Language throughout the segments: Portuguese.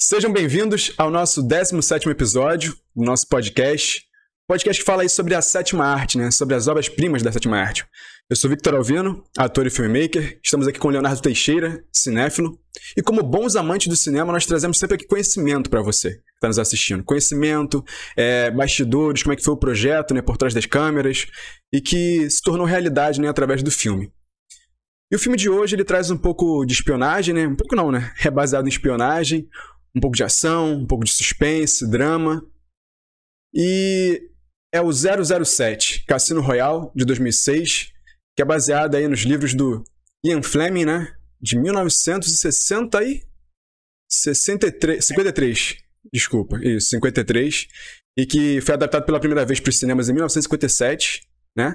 Sejam bem-vindos ao nosso 17 episódio do nosso podcast. Podcast que fala aí sobre a sétima arte, né? Sobre as obras-primas da sétima arte. Eu sou Victor Alvino, ator e filmmaker. Estamos aqui com Leonardo Teixeira, cinéfilo. E como bons amantes do cinema, nós trazemos sempre aqui conhecimento para você que está nos assistindo. Conhecimento, é, bastidores, como é que foi o projeto, né? Por trás das câmeras. E que se tornou realidade, né? Através do filme. E o filme de hoje, ele traz um pouco de espionagem, né? Um pouco não, né? É baseado em espionagem um pouco de ação, um pouco de suspense, drama. E é o 007, Cassino Royale, de 2006, que é baseado aí nos livros do Ian Fleming, né? De 1960 e... 63, 53, desculpa, isso, 53, e que foi adaptado pela primeira vez para os cinemas em 1957, né?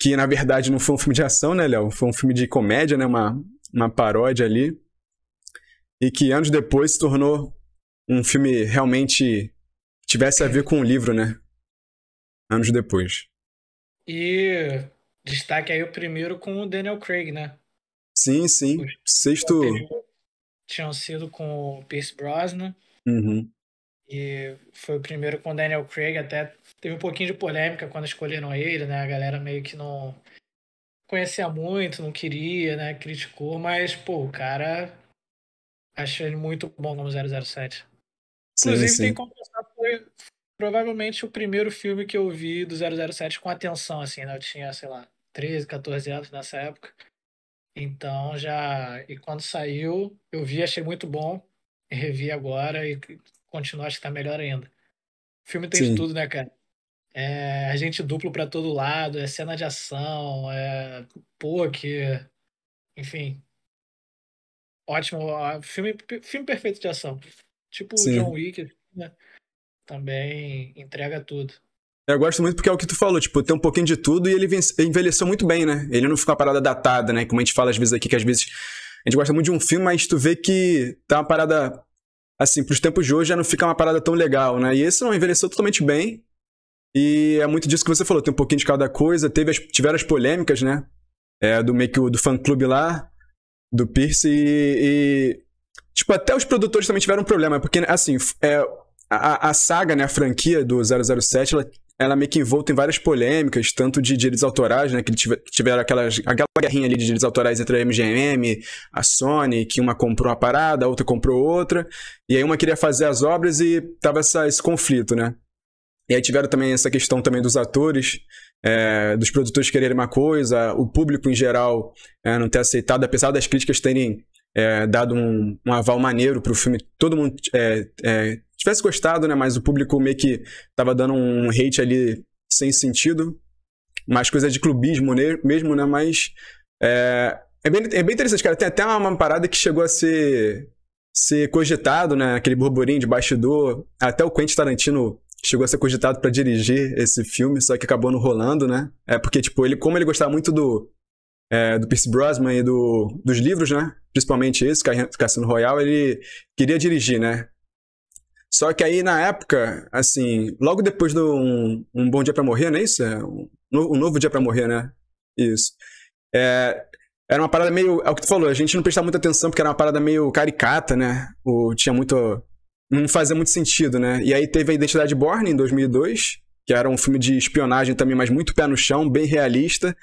Que na verdade não foi um filme de ação, né, Léo? Foi um filme de comédia, né? Uma, uma paródia ali e que anos depois se tornou um filme realmente que tivesse a ver com o livro, né? Anos depois. E destaque aí o primeiro com o Daniel Craig, né? Sim, sim. Sexto. Tinham sido com o Pierce Brosnan. Uhum. E foi o primeiro com o Daniel Craig. Até teve um pouquinho de polêmica quando escolheram ele, né? A galera meio que não conhecia muito, não queria, né? Criticou, mas, pô, o cara Achei ele muito bom como 007. Inclusive, sim. tem que confessar foi provavelmente o primeiro filme que eu vi do 007 com atenção, assim, né? Eu tinha, sei lá, 13, 14 anos nessa época. Então já. E quando saiu, eu vi, achei muito bom. Revi agora e continuo, acho que tá melhor ainda. O filme tem Sim. tudo, né, cara? É a gente duplo para todo lado, é cena de ação, é que... enfim, Ótimo, filme, filme perfeito de ação. Tipo Sim. John Wick, né? Também entrega tudo. Eu gosto muito porque é o que tu falou, tipo, tem um pouquinho de tudo e ele envelheceu muito bem, né? Ele não ficou uma parada datada, né? Como a gente fala às vezes aqui, que às vezes a gente gosta muito de um filme, mas tu vê que tá uma parada, assim, pros tempos de hoje já não fica uma parada tão legal, né? E esse não, envelheceu totalmente bem. E é muito disso que você falou, tem um pouquinho de cada coisa, teve as, tiveram as polêmicas, né? É, do meio que do fã-clube lá, do Pierce e, e, Tipo, até os produtores também tiveram um problema, porque, assim, é, a, a saga, né, a franquia do 007, ela ela meio que envolta em várias polêmicas, tanto de direitos autorais, né? Que tiveram aquelas, aquela guerrinha ali de direitos autorais entre a MGM, a Sony, que uma comprou uma parada, a outra comprou outra. E aí uma queria fazer as obras e tava essa, esse conflito, né? E aí tiveram também essa questão também dos atores, é, dos produtores quererem uma coisa, o público em geral é, não ter aceitado, apesar das críticas terem é, dado um, um, aval maneiro para o filme, todo mundo é, é, tivesse gostado, né? Mas o público meio que tava dando um hate ali sem sentido, mais coisa de clubismo mesmo, né? Mas é, é, bem, é bem interessante, cara. Tem até uma, uma parada que chegou a ser, ser cogitado, né? Aquele burburinho de bastidor. Até o Quentin Tarantino chegou a ser cogitado para dirigir esse filme, só que acabou não rolando, né? É porque, tipo, ele, como ele gostava muito do, é, do Pierce Brosnan e do, dos livros, né? Principalmente esse, Cassino Royal, ele queria dirigir, né? Só que aí, na época, assim, logo depois do Um, um Bom Dia para Morrer, não é isso? É um, um Novo Dia para Morrer, né? Isso. É, era uma parada meio. É o que tu falou, a gente não prestava muita atenção porque era uma parada meio caricata, né? O, tinha muito não fazia muito sentido, né? E aí teve a Identidade Borne em 2002, que era um filme de espionagem também, mas muito pé no chão, bem realista.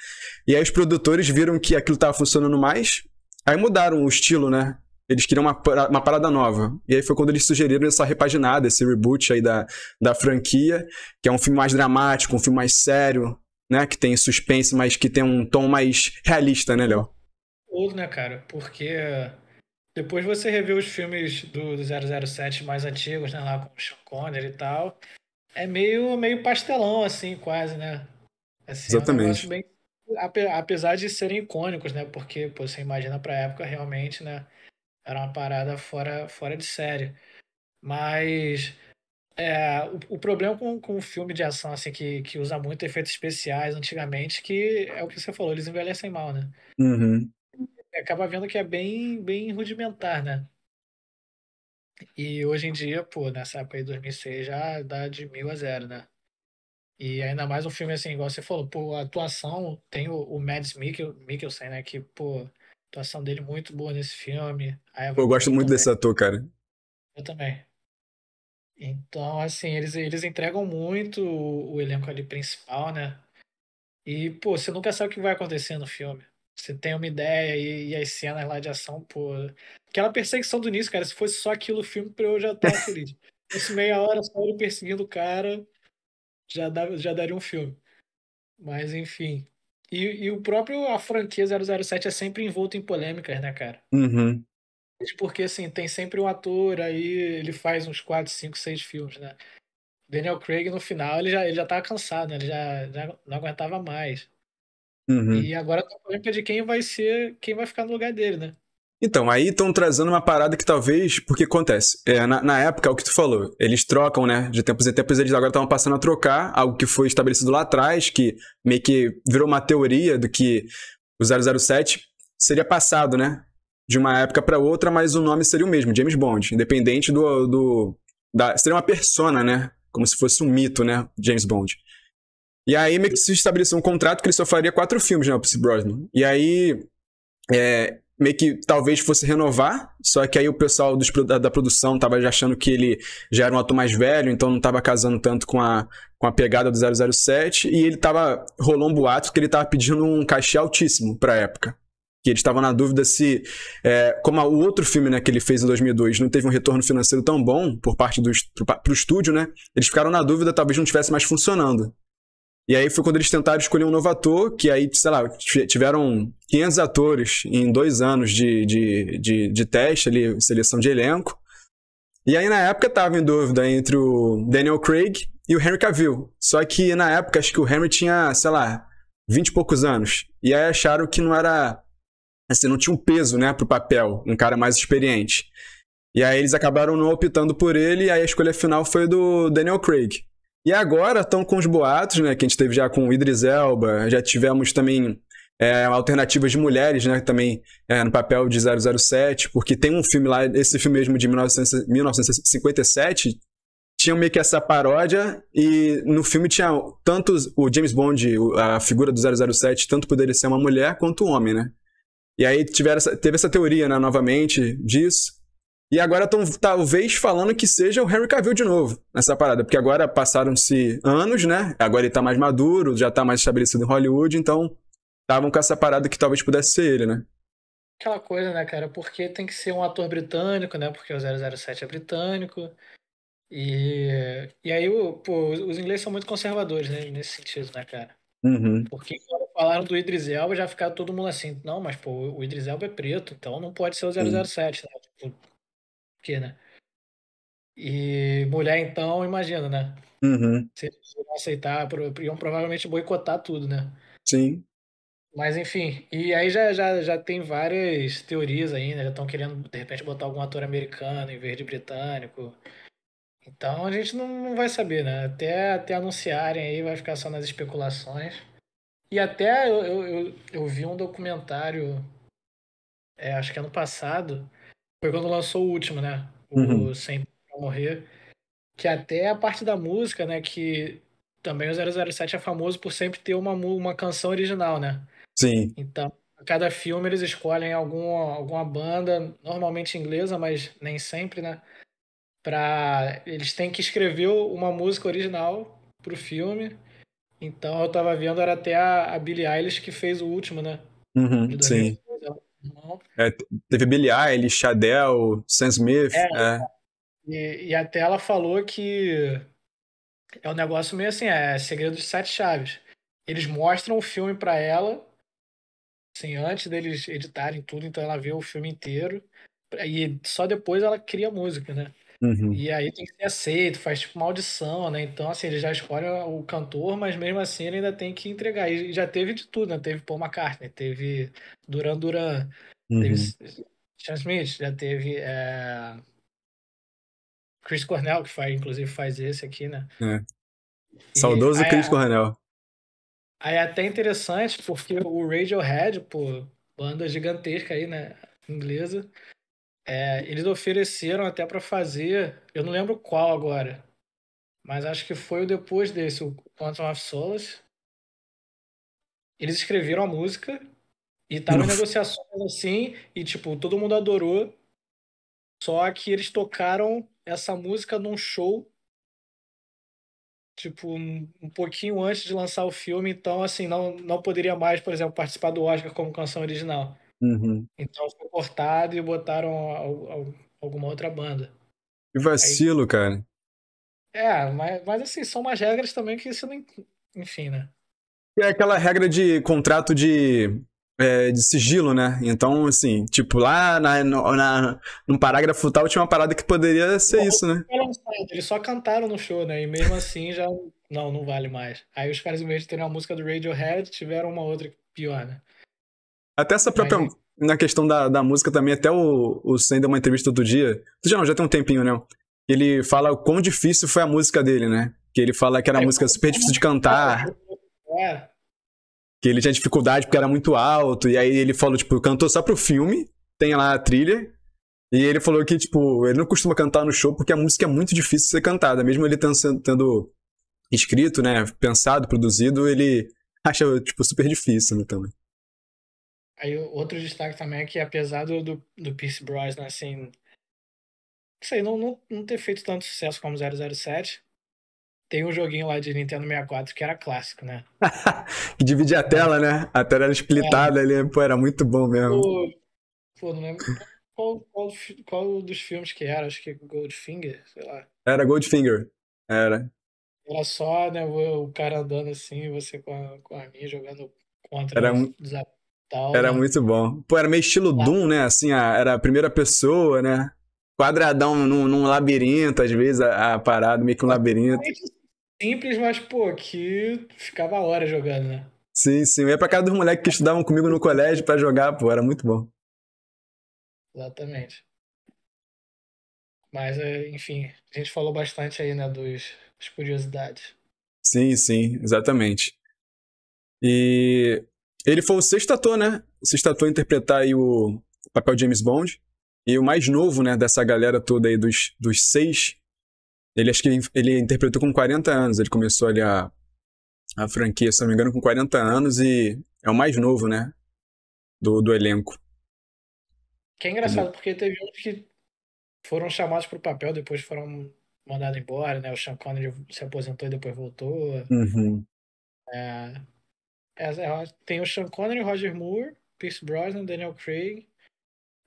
E aí os produtores viram que aquilo estava funcionando mais, aí mudaram o estilo, né? Eles queriam uma, uma parada nova. E aí foi quando eles sugeriram essa repaginada, esse reboot aí da, da franquia, que é um filme mais dramático, um filme mais sério, né? Que tem suspense, mas que tem um tom mais realista, né, Léo? Ou, né, cara? Porque depois você revê os filmes do, do 007 mais antigos, né? Lá com o Sean Conner e tal. É meio, meio pastelão, assim, quase, né? Assim, Exatamente. É um bem, apesar de serem icônicos, né? Porque pô, você imagina pra época realmente, né? Era uma parada fora, fora de série. Mas é, o, o, problema com, com um filme de ação assim que, que usa muito efeitos especiais antigamente, que é o que você falou, eles envelhecem mal, né? Uhum acaba vendo que é bem, bem rudimentar, né? E hoje em dia, pô, nessa época aí, 2006, já dá de mil a zero, né? E ainda mais um filme assim, igual você falou, pô, a atuação, tem o, o Mads Mikkel, Mikkelsen, né, que, pô, a atuação dele muito boa nesse filme. eu gosto muito desse ator, cara. Eu também. Então, assim, eles, eles entregam muito o, o elenco ali principal, né? E, pô, você nunca sabe o que vai acontecer no filme. Você tem uma ideia e, e as cenas lá de ação, pô. Aquela perseguição do início, cara, se fosse só aquilo o filme, eu já tava feliz. Esse meia hora só ele perseguindo o cara, já, dá, já daria um filme. Mas, enfim. E, e o próprio, a franquia 007 é sempre envolto em polêmicas, né, cara? Uhum. Porque, assim, tem sempre um ator, aí ele faz uns 4, 5, 6 filmes, né? Daniel Craig, no final, ele já, ele já tava cansado, né? Ele já, já não aguentava mais. Uhum. E agora tá a polêmica de quem vai ser, quem vai ficar no lugar dele, né? Então, aí estão trazendo uma parada que talvez. Porque acontece. É, na, na, época, é o que tu falou, eles trocam, né? De tempos em tempos, eles agora estavam passando a trocar algo que foi estabelecido lá atrás, que meio que virou uma teoria do que o 007 seria passado, né? De uma época para outra, mas o nome seria o mesmo, James Bond. Independente do. do da, seria uma persona, né? Como se fosse um mito, né? James Bond. E aí meio que se estabeleceu um contrato que ele só faria quatro filmes, né, o Pierce Brosnan. E aí é, meio que talvez fosse renovar, só que aí o pessoal dos, da, da, produção tava já achando que ele já era um ator mais velho, então não tava casando tanto com a, com a pegada do 007, e ele tava, rolou um boato que ele tava pedindo um cachê altíssimo pra época. Que eles estavam na dúvida se, é, como o outro filme né, que ele fez em 2002 não teve um retorno financeiro tão bom por parte do pro, pro estúdio, né? Eles ficaram na dúvida, talvez não estivesse mais funcionando. E aí foi quando eles tentaram escolher um novo ator, que aí, sei lá, tiveram 500 atores em dois anos de, de, de, de teste ali, seleção de elenco. E aí na época tava em dúvida entre o Daniel Craig e o Henry Cavill. Só que na época acho que o Henry tinha, sei lá, 20 e poucos anos. E aí acharam que não era assim, não tinha um peso, né, pro papel, um cara mais experiente. E aí eles acabaram não optando por ele, e aí a escolha final foi do Daniel Craig. E agora estão com os boatos, né? Que a gente teve já com o Idris Elba, já tivemos também é, alternativas de mulheres, né? Também é, no papel de 007, porque tem um filme lá, esse filme mesmo de 1957, tinha meio que essa paródia e no filme tinha tanto o James Bond, a figura do 007, tanto poderia ser uma mulher quanto um homem, né? E aí tiveram essa, teve essa teoria, né, novamente, disso. E agora estão talvez falando que seja o Henry Cavill de novo nessa parada, porque agora passaram-se anos, né? Agora ele tá mais maduro, já tá mais estabelecido em Hollywood, então estavam com essa parada que talvez pudesse ser ele, né? Aquela coisa, né, cara? Porque tem que ser um ator britânico, né? Porque o 007 é britânico. E, e aí, pô, os ingleses são muito conservadores né, nesse sentido, né, cara? Uhum. Porque quando falaram do Idris Elba, já ficava todo mundo assim, não, mas pô, o Idris Elba é preto, então não pode ser o 007, uhum. né? Porque, né? E mulher, então, imagina, né? Uhum. Se eles iam aceitar, iam provavelmente boicotar tudo, né? Sim. Mas enfim, e aí já, já, já tem várias teorias aí, né? Já estão querendo, de repente, botar algum ator americano em vez de britânico. Então a gente não, não vai saber, né? Até, até anunciarem aí, vai ficar só nas especulações. E até eu, eu, eu, eu vi um documentário, é, acho que é ano passado, foi quando lançou o último, né? O uhum. Sem Morrer. Que até a parte da música, né? Que também o 007 é famoso por sempre ter uma, uma canção original, né? Sim. Então, a cada filme eles escolhem algum, alguma banda, normalmente inglesa, mas nem sempre, né? Pra... Eles têm que escrever uma música original pro filme. Então eu tava vendo, era até a, a Billie Eilish que fez o último, né? Uhum, sim. Uhum. É, teve Billie Eilish, Chadel, Sam Smith. É, é. E, e, até ela falou que é um negócio meio assim, é Segredo de Sete Chaves. Eles mostram o filme para ela, assim, antes deles editarem tudo, então ela vê o filme inteiro. E só depois ela cria música, né? Uhum. E aí tem que ser aceito, faz tipo uma audição, né? Então, assim, eles já escolhem o cantor, mas mesmo assim ele ainda tem que entregar. E já teve de tudo, né? Teve Paul McCartney, teve Duran Duran, uhum. teve Sean Smith, já teve é... Chris Cornell, que faz, inclusive faz esse aqui, né? É. E Saudoso aí, Chris Cornell. Aí é até interessante, porque o Radiohead, pô, banda gigantesca aí, né? Inglesa é, eles ofereceram até para fazer, eu não lembro qual agora, mas acho que foi o depois desse, o Quantum of Solace. Eles escreveram a música e estavam tá em negociações assim, e tipo, todo mundo adorou. Só que eles tocaram essa música num show, tipo, um pouquinho antes de lançar o filme, então assim, não, não poderia mais, por exemplo, participar do Oscar como canção original. Uhum. Então foi cortado e botaram alguma outra banda. Que vacilo, Aí... cara. É, mas, mas assim, são umas regras também que você não. Enfim, né? É aquela regra de contrato de, é, de sigilo, né? Então, assim, tipo, lá na, na, num parágrafo tal tinha uma parada que poderia ser Bom, isso, né? Eles só cantaram no show, né? E mesmo assim já. Não, não vale mais. Aí os caras, em vez de terem uma música do Radiohead, tiveram uma outra pior, né? Até essa própria. Aí... Na questão da, da música também, até o, o Sam deu uma entrevista outro dia. já não, já tem um tempinho, né? Ele fala o quão difícil foi a música dele, né? Que ele fala que era é, música super difícil de é, cantar. É. Que ele tinha dificuldade porque era muito alto. E aí ele falou, tipo, cantou só pro filme, tem lá a trilha. E ele falou que, tipo, ele não costuma cantar no show porque a música é muito difícil de ser cantada. Mesmo ele tendo escrito, né, pensado, produzido, ele acha, tipo, super difícil, né, também. Aí outro destaque também é que apesar do, do, do Pierce Brosnan, assim, não sei, não, não, não ter feito tanto sucesso como 007, tem um joguinho lá de Nintendo 64 que era clássico, né? que dividia a tela, né? A tela era splitada é. ali, pô, era muito bom mesmo. Pô, pô não lembro qual, qual, qual, dos filmes que era, acho que Goldfinger, sei lá. Era Goldfinger, era. Era só, né, o, cara andando assim, você com a, com a minha jogando contra era um era né? muito bom. Pô, era meio estilo é. Doom, né? Assim, a, era a primeira pessoa, né? Quadradão num, num labirinto, às vezes, a, a, parada, meio que um labirinto. Simples, mas, pô, que ficava a hora jogando, né? Sim, sim. Eu ia pra casa dos moleques que tá. estudavam comigo no colégio para jogar, pô, era muito bom. Exatamente. Mas, é, enfim, a gente falou bastante aí, né, dos, das curiosidades. Sim, sim, exatamente. E ele foi o sexto ator, né? O sexto ator a interpretar aí o papel de James Bond. E o mais novo, né, dessa galera toda aí dos, dos seis, ele acho que ele, interpretou com 40 anos. Ele começou ali a, a franquia, se não me engano, com 40 anos e é o mais novo, né, do, do elenco. Que é engraçado, Como... porque teve uns que foram chamados para o papel, depois foram mandados embora, né? O Sean Connery se aposentou e depois voltou. Uhum. É... É, tem o Sean Connery, Roger Moore, Pierce Brosnan, Daniel Craig.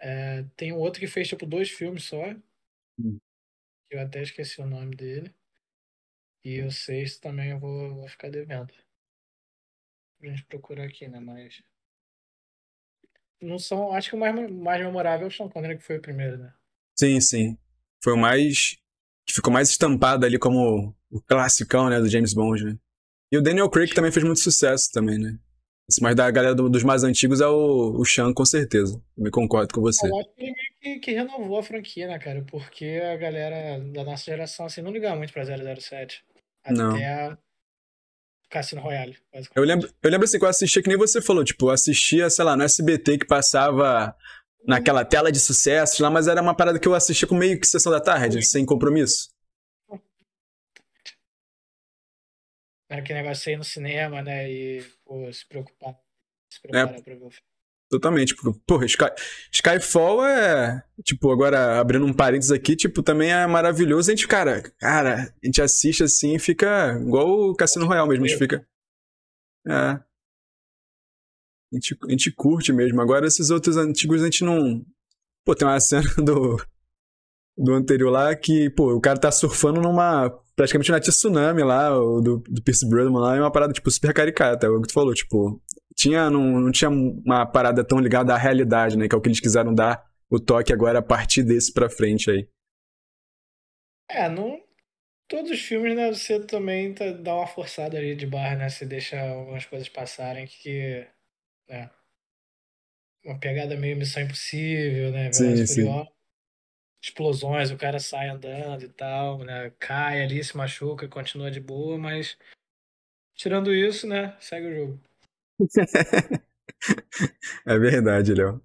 É, tem um outro que fez tipo dois filmes só. Hum. Que Eu até esqueci o nome dele. E o sexto também eu vou, vou ficar devendo. Pra gente procurar aqui, né? Mas. Não são. Acho que o mais, mais memorável é o Sean Connery, que foi o primeiro, né? Sim, sim. Foi o mais. que ficou mais estampado ali como o classicão, né? Do James Bond, né? E o Daniel Craig também fez muito sucesso também, né? Mas da galera do, dos mais antigos é o, o Sean, com certeza. Eu me concordo com você. Eu acho né, que, que, renovou a franquia, né, cara? Porque a galera da nossa geração, assim, não ligava muito pra 007. Até não. A... Cassino Royale, Eu lembro, eu lembro assim, que eu assistia, que nem você falou, tipo, eu assistia, sei lá, no SBT que passava naquela tela de sucessos lá, mas era uma parada que eu assistia com meio que sessão da tarde, sem compromisso. aquele negócio aí no cinema, né? E pô, se preocupar, se é. preparar é. pra ver o filme. Totalmente, porque tipo, porra, Sky, Skyfall é, tipo, agora abrindo um parênteses aqui, tipo, também é maravilhoso, a gente, cara, cara, a gente assiste assim e fica igual o Cassino Royal mesmo, a gente fica, é, a gente, a gente curte mesmo, agora esses outros antigos a gente não, pô, tem uma cena do, do anterior lá que, pô, o cara tá surfando numa praticamente uma é tsunami lá, do, do Pierce Brosnan lá, é uma parada, tipo, super caricata, é o que tu falou, tipo, tinha, não, não tinha uma parada tão ligada à realidade, né, que é o que eles quiseram dar o toque agora a partir desse pra frente aí. É, não... Todos os filmes, né, você também tá, dá uma forçada ali de barra, né, você deixa algumas coisas passarem que, né, uma pegada meio Missão Impossível, né, sim, sim explosões, o cara sai andando e tal, né? Cai ali, se machuca, continua de boa, mas tirando isso, né? Segue o jogo. é verdade, Léo.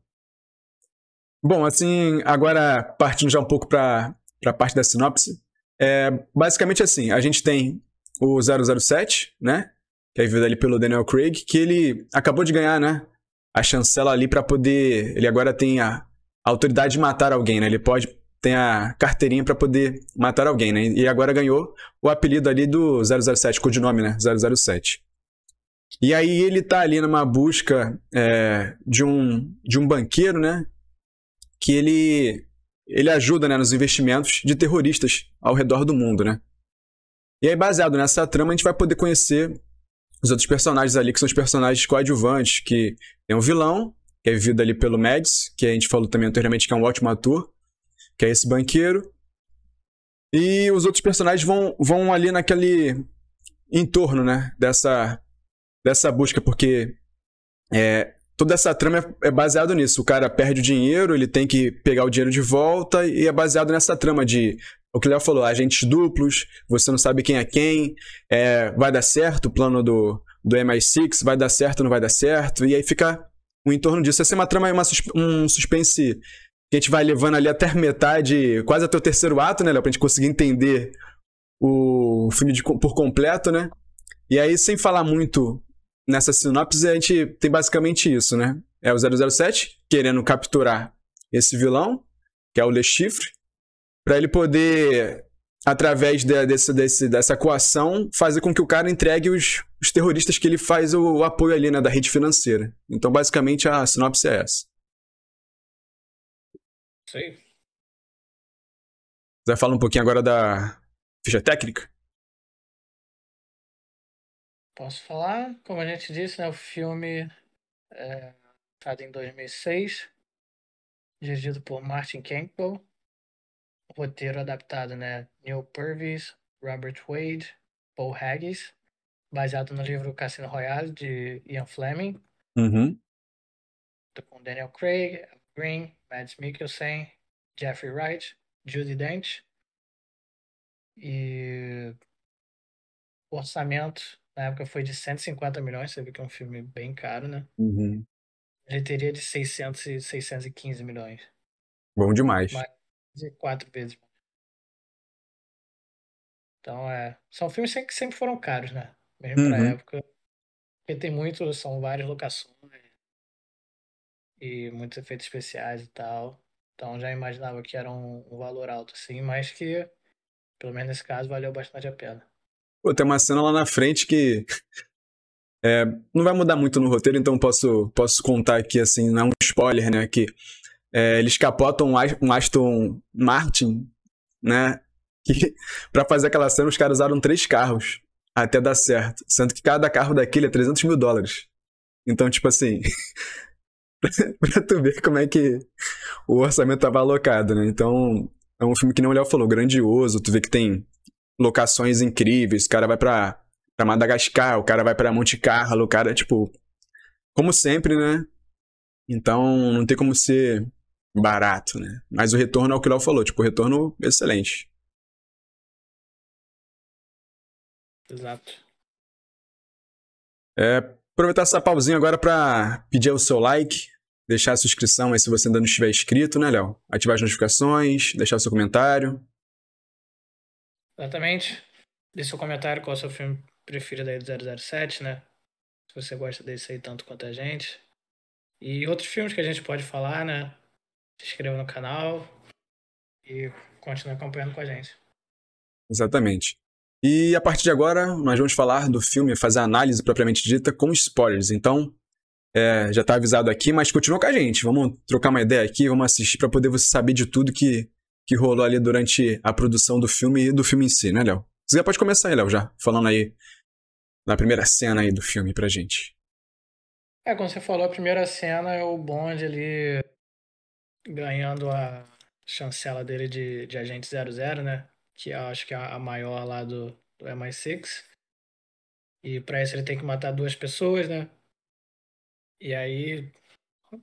Bom, assim, agora partindo já um pouco para a parte da sinopse, é basicamente assim, a gente tem o 007, né? Que é vivido ali pelo Daniel Craig, que ele acabou de ganhar, né? A chancela ali para poder. Ele agora tem a, a autoridade de matar alguém, né? Ele pode tem a carteirinha para poder matar alguém, né? E agora ganhou o apelido ali do 007, codinome, né? 007. E aí ele tá ali numa busca é, de, um, de um banqueiro, né? Que ele, ele ajuda né, nos investimentos de terroristas ao redor do mundo, né? E aí, baseado nessa trama, a gente vai poder conhecer os outros personagens ali, que são os personagens coadjuvantes, que tem um vilão, que é vivido ali pelo Mads, que a gente falou também anteriormente que é um ótimo ator, que é esse banqueiro. E os outros personagens vão, vão ali naquele entorno, né? Dessa, dessa busca, porque é, toda essa trama é, é baseada nisso. O cara perde o dinheiro, ele tem que pegar o dinheiro de volta, e é baseado nessa trama de o que o Léo falou, agentes duplos, você não sabe quem é quem, é, vai dar certo o plano do, do MI6, vai dar certo ou não vai dar certo, e aí fica o entorno disso. Essa é uma trama, uma, um suspense que a gente vai levando ali até metade, quase até o terceiro ato, né, Léo? Pra gente conseguir entender o filme de, por completo, né? E aí, sem falar muito nessa sinopse, a gente tem basicamente isso, né? É o 007 querendo capturar esse vilão, que é o Le Chiffre, para ele poder, através de, desse, desse, dessa coação, fazer com que o cara entregue os, os terroristas que ele faz o, o apoio ali, né, da rede financeira. Então, basicamente, a sinopse é essa. Sim. Você vai falar um pouquinho agora da ficha técnica? Posso falar? Como a gente disse, né, o filme é lançado em 2006, dirigido por Martin Campbell, roteiro adaptado, né, Neil Purvis, Robert Wade, Paul Haggis, baseado no livro Cassino Royale de Ian Fleming, uhum. com Daniel Craig, Green, Mads Mikkelsen, Jeffrey Wright, Judy Dent. E o orçamento na época foi de 150 milhões, você viu que é um filme bem caro, né? Uhum. teria de 600 e 615 milhões. Bom demais. Mais de quatro vezes. Então, é. São filmes que sempre foram caros, né? Mesmo uhum. pra época. Porque tem muito, são várias locações e muitos efeitos especiais e tal. Então já imaginava que era um, um valor alto, assim, mas que, pelo menos nesse caso, valeu bastante a pena. Pô, tem uma cena lá na frente que é, não vai mudar muito no roteiro, então posso, posso contar aqui, assim, não é um spoiler, né? Que é, eles capotam um Aston Martin, né? Que pra fazer aquela cena, os caras usaram três carros até dar certo. Sendo que cada carro daquele é 300 mil dólares. Então, tipo assim, pra tu ver como é que o orçamento tava alocado, né? Então, é um filme que nem o Léo falou, grandioso, tu vê que tem locações incríveis, o cara vai pra, pra Madagascar, o cara vai pra Monte Carlo, o cara, tipo, como sempre, né? Então, não tem como ser barato, né? Mas o retorno é o que o Léo falou, tipo, retorno excelente. Exato. É, Aproveitar essa pausinha agora para pedir o seu like, deixar a sua inscrição aí se você ainda não estiver inscrito, né, Léo? Ativar as notificações, deixar o seu comentário. Exatamente. Deixe seu comentário qual é o seu filme preferido aí do 007, né? Se você gosta desse aí tanto quanto a gente. E outros filmes que a gente pode falar, né? Se inscreva no canal e continue acompanhando com a gente. Exatamente. E a partir de agora, nós vamos falar do filme, fazer a análise propriamente dita com spoilers. Então, é, já está avisado aqui, mas continua com a gente. Vamos trocar uma ideia aqui, vamos assistir para poder você saber de tudo que, que rolou ali durante a produção do filme e do filme em si, né, Léo? Você já pode começar aí, Léo, já falando aí na primeira cena aí do filme pra gente. É, como você falou, a primeira cena é o Bond ali ganhando a chancela dele de, de agente 00, né? que acho que é a maior lá do, do MI6. E para isso ele tem que matar duas pessoas, né? E aí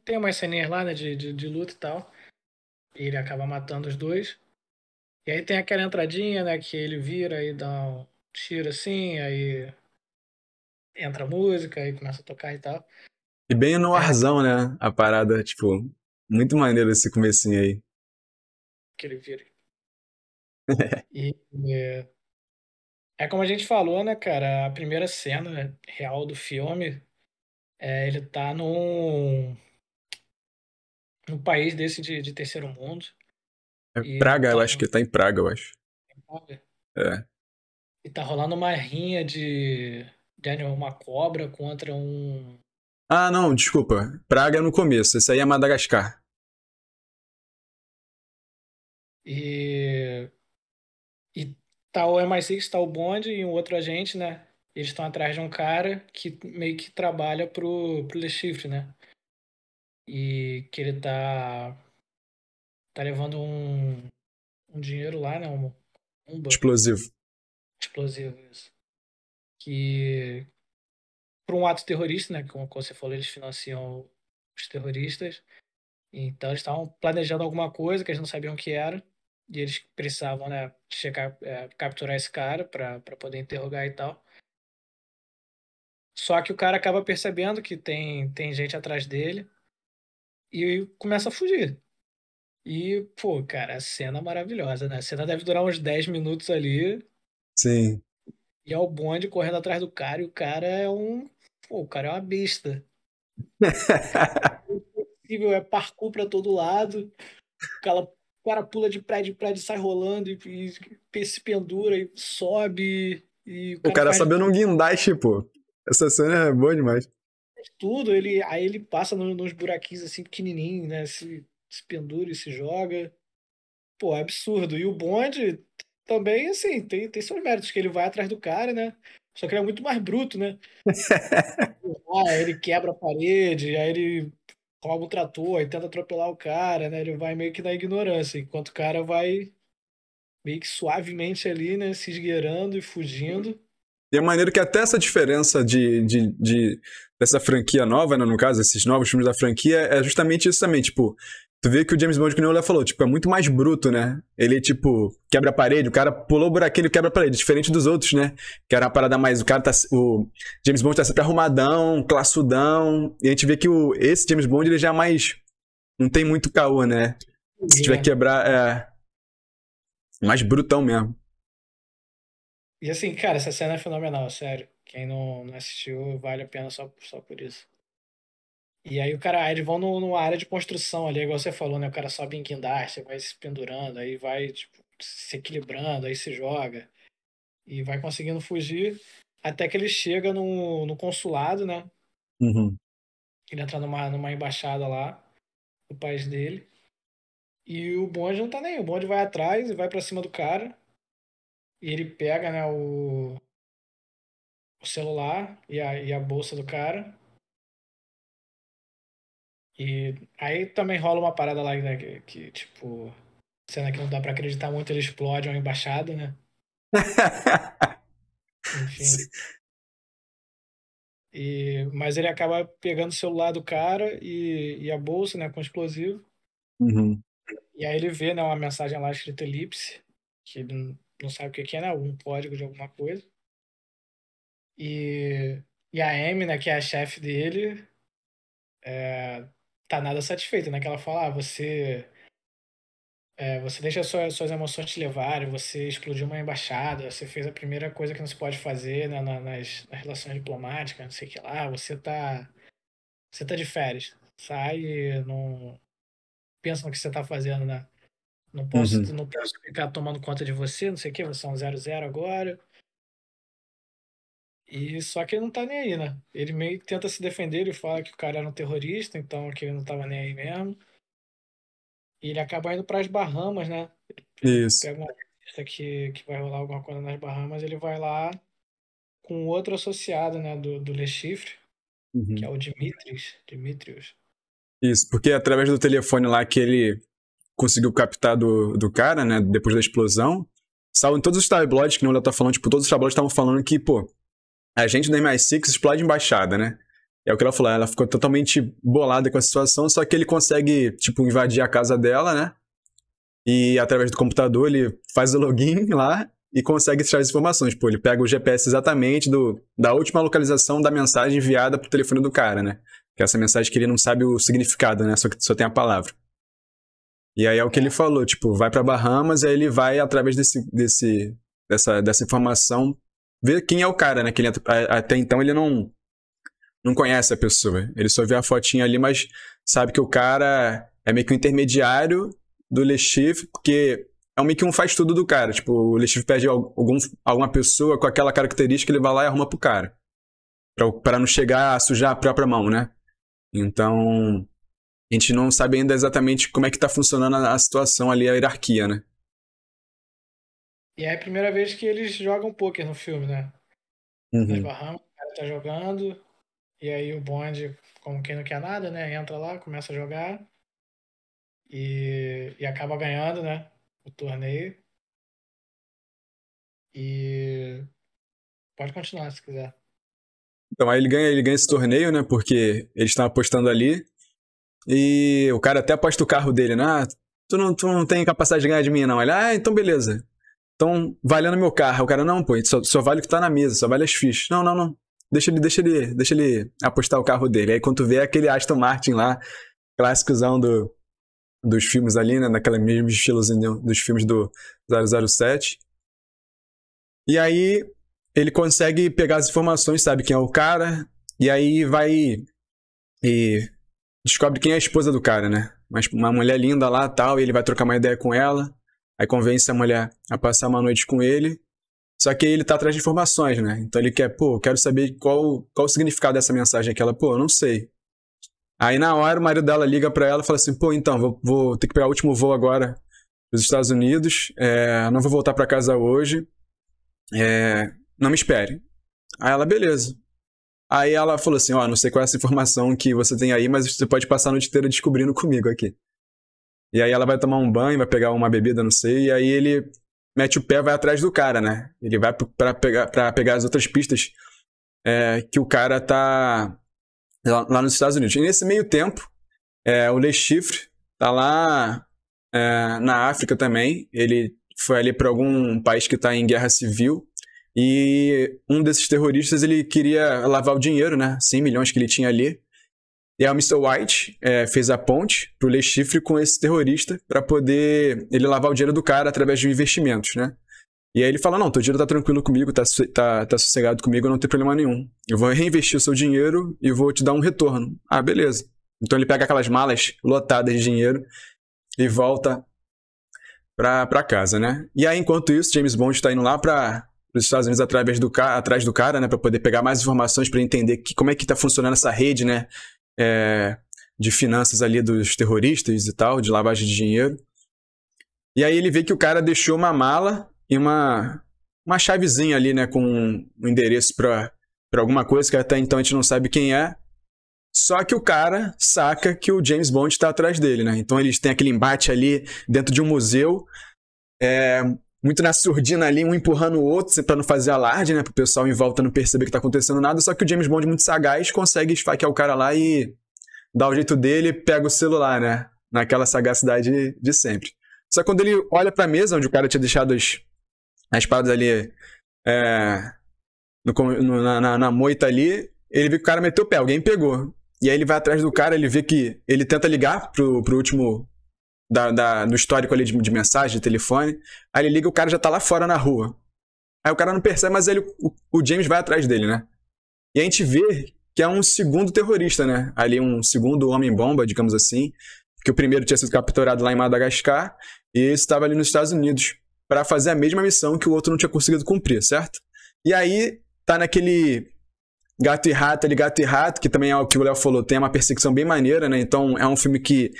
tem umas ceninhas lá, né, de, de, de luta e tal. E ele acaba matando os dois. E aí tem aquela entradinha, né, que ele vira e dá um tiro assim, aí entra a música aí começa a tocar e tal. E bem no é. arzão, né, a parada, tipo, muito maneiro esse comecinho aí. Que ele vira e é, é como a gente falou, né, cara? A primeira cena real do filme é ele tá num, num país desse de, de terceiro mundo. É Praga, tá, eu acho que tá em Praga, eu acho. É. E tá rolando uma rinha de, Daniel uma cobra contra um. Ah, não, desculpa. Praga é no começo, esse aí é Madagascar. E e tá o MI6, tá o Bond e um outro agente, né? Eles estão atrás de um cara que meio que trabalha pro, pro Le Chiffre, né? E que ele tá. tá levando um. um dinheiro lá, né? Um, um Explosivo. Explosivo, isso. Que. por um ato terrorista, né? Como, como você falou, eles financiam os terroristas. Então eles estavam planejando alguma coisa que eles não sabiam o que era. E eles precisavam, né, chegar, é, capturar esse cara para poder interrogar e tal. Só que o cara acaba percebendo que tem, tem gente atrás dele e começa a fugir. E, pô, cara, a cena é maravilhosa, né? A cena deve durar uns 10 minutos ali. Sim. E é o bonde correndo atrás do cara e o cara é um. Pô, o cara é uma besta. é impossível, é parkour pra todo lado. O cara, o cara pula de prédio em prédio, sai rolando e, e, se pendura e sobe. E o cara, o cara faz... sabendo um guindaste, pô. Essa cena é boa demais. Tudo, ele, aí ele passa nos, nos buraquinhos assim, pequenininho, né? Se, se pendura e se joga. Pô, é absurdo. E o bonde também, assim, tem, tem seus méritos, que ele vai atrás do cara, né? Só que ele é muito mais bruto, né? ah, ele quebra a parede, aí ele toma um trator, aí tenta atropelar o cara, né? Ele vai meio que na ignorância, enquanto o cara vai meio que suavemente ali, né? Se esgueirando e fugindo. E é maneiro que até essa diferença de, de, de dessa franquia nova, né, no caso, esses novos filmes da franquia, é justamente isso também, tipo, Tu vê que o James Bond, que nem o Léo falou, tipo, é muito mais bruto, né? Ele, tipo, quebra a parede, o cara pulou o buraquinho, quebra a parede, diferente dos outros, né? Que era uma parada mais, o cara tá, o James Bond tá sempre arrumadão, classudão, e a gente vê que o, esse James Bond, ele já é mais, não tem muito caô, né? Se tiver que é. quebrar, é, mais brutão mesmo. E assim, cara, essa cena é fenomenal, sério. Quem não, não assistiu, vale a pena só, só por isso. E aí o cara, eles vão no, numa área de construção ali, igual você falou, né? O cara sobe em guindaste, vai se pendurando, aí vai tipo, se equilibrando, aí se joga. E vai conseguindo fugir até que ele chega no, no consulado, né? Uhum. Ele entra numa, numa embaixada lá, do país dele. E o bonde não tá nem. O bonde vai atrás e vai para cima do cara. E ele pega, né, o, o celular e a, e a bolsa do cara e aí também rola uma parada lá né, que, que, tipo, cena que não dá pra acreditar muito, ele explode é uma embaixada, né? Enfim. E, mas ele acaba pegando o celular do cara e, e a bolsa, né, com explosivo. Uhum. E aí ele vê, né, uma mensagem lá escrita elipse, que ele não sabe o que é, né, um código de alguma coisa. E, e a Amy, né, que é a chefe dele, é, tá nada satisfeita, né? Que ela fala, ah, você. É, você deixa suas, suas emoções te levarem, você explodiu uma embaixada, você fez a primeira coisa que não se pode fazer né, na, nas, nas, relações diplomáticas, não sei o que lá, você tá. Você tá de férias. Sai e não. Pensa no que você tá fazendo, né? Não posso, uhum. não posso ficar tomando conta de você, não sei o que, você é um zero zero agora. E só que ele não tá nem aí, né? Ele meio que tenta se defender, ele fala que o cara era um terrorista, então que ele não tava nem aí mesmo. E ele acaba indo para as Bahamas, né? Ele Isso. Pega uma lista que, que vai rolar alguma coisa nas Bahamas, ele vai lá com outro associado, né, do, do Le Chiffre, uhum. que é o Dimitris, Dimitrios. Isso, porque é através do telefone lá que ele conseguiu captar do, do cara, né, depois da explosão, salvo em todos os tabloides, que não tá falando, tipo, todos os tabloides estavam falando que, pô, a gente do MI6 explode embaixada, né? É o que ela falou, ela ficou totalmente bolada com a situação, só que ele consegue, tipo, invadir a casa dela, né? E através do computador ele faz o login lá e consegue extrair as informações. Tipo, ele pega o GPS exatamente do, da última localização da mensagem enviada pro telefone do cara, né? Que é essa mensagem que ele não sabe o significado, né? Só que só tem a palavra. E aí é o que ele é. falou, tipo, vai para Bahamas, aí ele vai através desse, desse dessa, dessa informação ver quem é o cara, né? Que ele, até então ele não, não conhece a pessoa. Ele só vê a fotinha ali, mas sabe que o cara é meio que um intermediário do Lechif, porque é meio que um faz tudo do cara. Tipo, o Lechif pede algum, alguma pessoa com aquela característica, ele vai lá e arruma pro cara. Pra, não chegar a sujar a própria mão, né? Então, a gente não sabe ainda exatamente como é que tá funcionando a, a situação ali, a hierarquia, né? E é a primeira vez que eles jogam pôquer no filme, né? Uhum. Nas tipo, Bahamas, o cara tá jogando, e aí o Bond, como quem não quer nada, né? Entra lá, começa a jogar e, e acaba ganhando, né? O torneio. E pode continuar se quiser. Então, aí ele ganha, ele ganha esse torneio, né? Porque eles estão apostando ali. E o cara até aposta o carro dele, né? Ah, tu não, tu não tem capacidade de ganhar de mim, não. Ele, ah, então beleza estão valendo meu carro. O cara, não, pô, só, só vale o que tá na mesa, só vale as fichas. Não, não, não. Deixa ele, deixa ele, deixa ele apostar o carro dele. Aí quando tu vê aquele Aston Martin lá, clássicozão do, dos filmes ali, né? Daquela mesma estilozinho dos filmes do 007. E aí ele consegue pegar as informações, sabe quem é o cara, e aí vai e descobre quem é a esposa do cara, né? Mas uma mulher linda lá, tal, e ele vai trocar uma ideia com ela. Aí convence a mulher a passar uma noite com ele. Só que ele tá atrás de informações, né? Então ele quer, pô, quero saber qual, qual o significado dessa mensagem que ela, pô, não sei. Aí na hora o marido dela liga para ela e fala assim, pô, então, vou, vou, ter que pegar o último voo agora pros Estados Unidos, é, não vou voltar para casa hoje, é, não me espere. Aí ela, beleza. Aí ela falou assim, ó, oh, não sei qual é essa informação que você tem aí, mas você pode passar a noite inteira descobrindo comigo aqui. E aí ela vai tomar um banho, vai pegar uma bebida, não sei, e aí ele mete o pé vai atrás do cara, né? Ele vai para pegar, pra pegar as outras pistas é, que o cara tá lá, lá, nos Estados Unidos. E nesse meio tempo, é, o Le Chiffre tá lá é, na África também. Ele foi ali para algum país que tá em guerra civil. E um desses terroristas, ele queria lavar o dinheiro, né? 100 milhões que ele tinha ali. E o Mr. White é, fez a ponte pro Lei Chifre com esse terrorista para poder ele lavar o dinheiro do cara através de investimentos, né? E aí ele fala, não, teu dinheiro tá tranquilo comigo, tá, tá, tá sossegado comigo, não tem problema nenhum. Eu vou reinvestir o seu dinheiro e vou te dar um retorno. Ah, beleza. Então ele pega aquelas malas lotadas de dinheiro e volta pra, pra casa, né? E aí, enquanto isso, James Bond tá indo lá pra, os Estados Unidos através do atrás do cara, né, para poder pegar mais informações para entender que, como é que está funcionando essa rede, né, é, de finanças ali dos terroristas e tal, de lavagem de dinheiro. E aí ele vê que o cara deixou uma mala e uma, uma chavezinha ali, né, com um endereço para alguma coisa que até então a gente não sabe quem é. Só que o cara saca que o James Bond está atrás dele, né? Então eles têm aquele embate ali dentro de um museu. É, muito na surdina ali, um empurrando o outro tentando não fazer alarde, né? Pro pessoal em volta não perceber que tá acontecendo nada. Só que o James Bond, muito sagaz, consegue esfaquear o cara lá e dá o jeito dele pega o celular, né? Naquela sagacidade de sempre. Só que quando ele olha pra mesa, onde o cara tinha deixado as, as paradas ali é, no, no, na, na moita ali, ele vê que o cara meteu o pé, alguém pegou. E aí ele vai atrás do cara, ele vê que ele tenta ligar pro, pro último da, da, do histórico ali de, de, mensagem, de telefone. Aí ele liga o cara já tá lá fora na rua. Aí o cara não percebe, mas ele, o, o James vai atrás dele, né? E a gente vê que é um segundo terrorista, né? Ali um segundo homem-bomba, digamos assim, que o primeiro tinha sido capturado lá em Madagascar e esse estava ali nos Estados Unidos para fazer a mesma missão que o outro não tinha conseguido cumprir, certo? E aí tá naquele gato e rato, ali gato e rato, que também é o que o Léo falou, tem uma perseguição bem maneira, né? Então é um filme que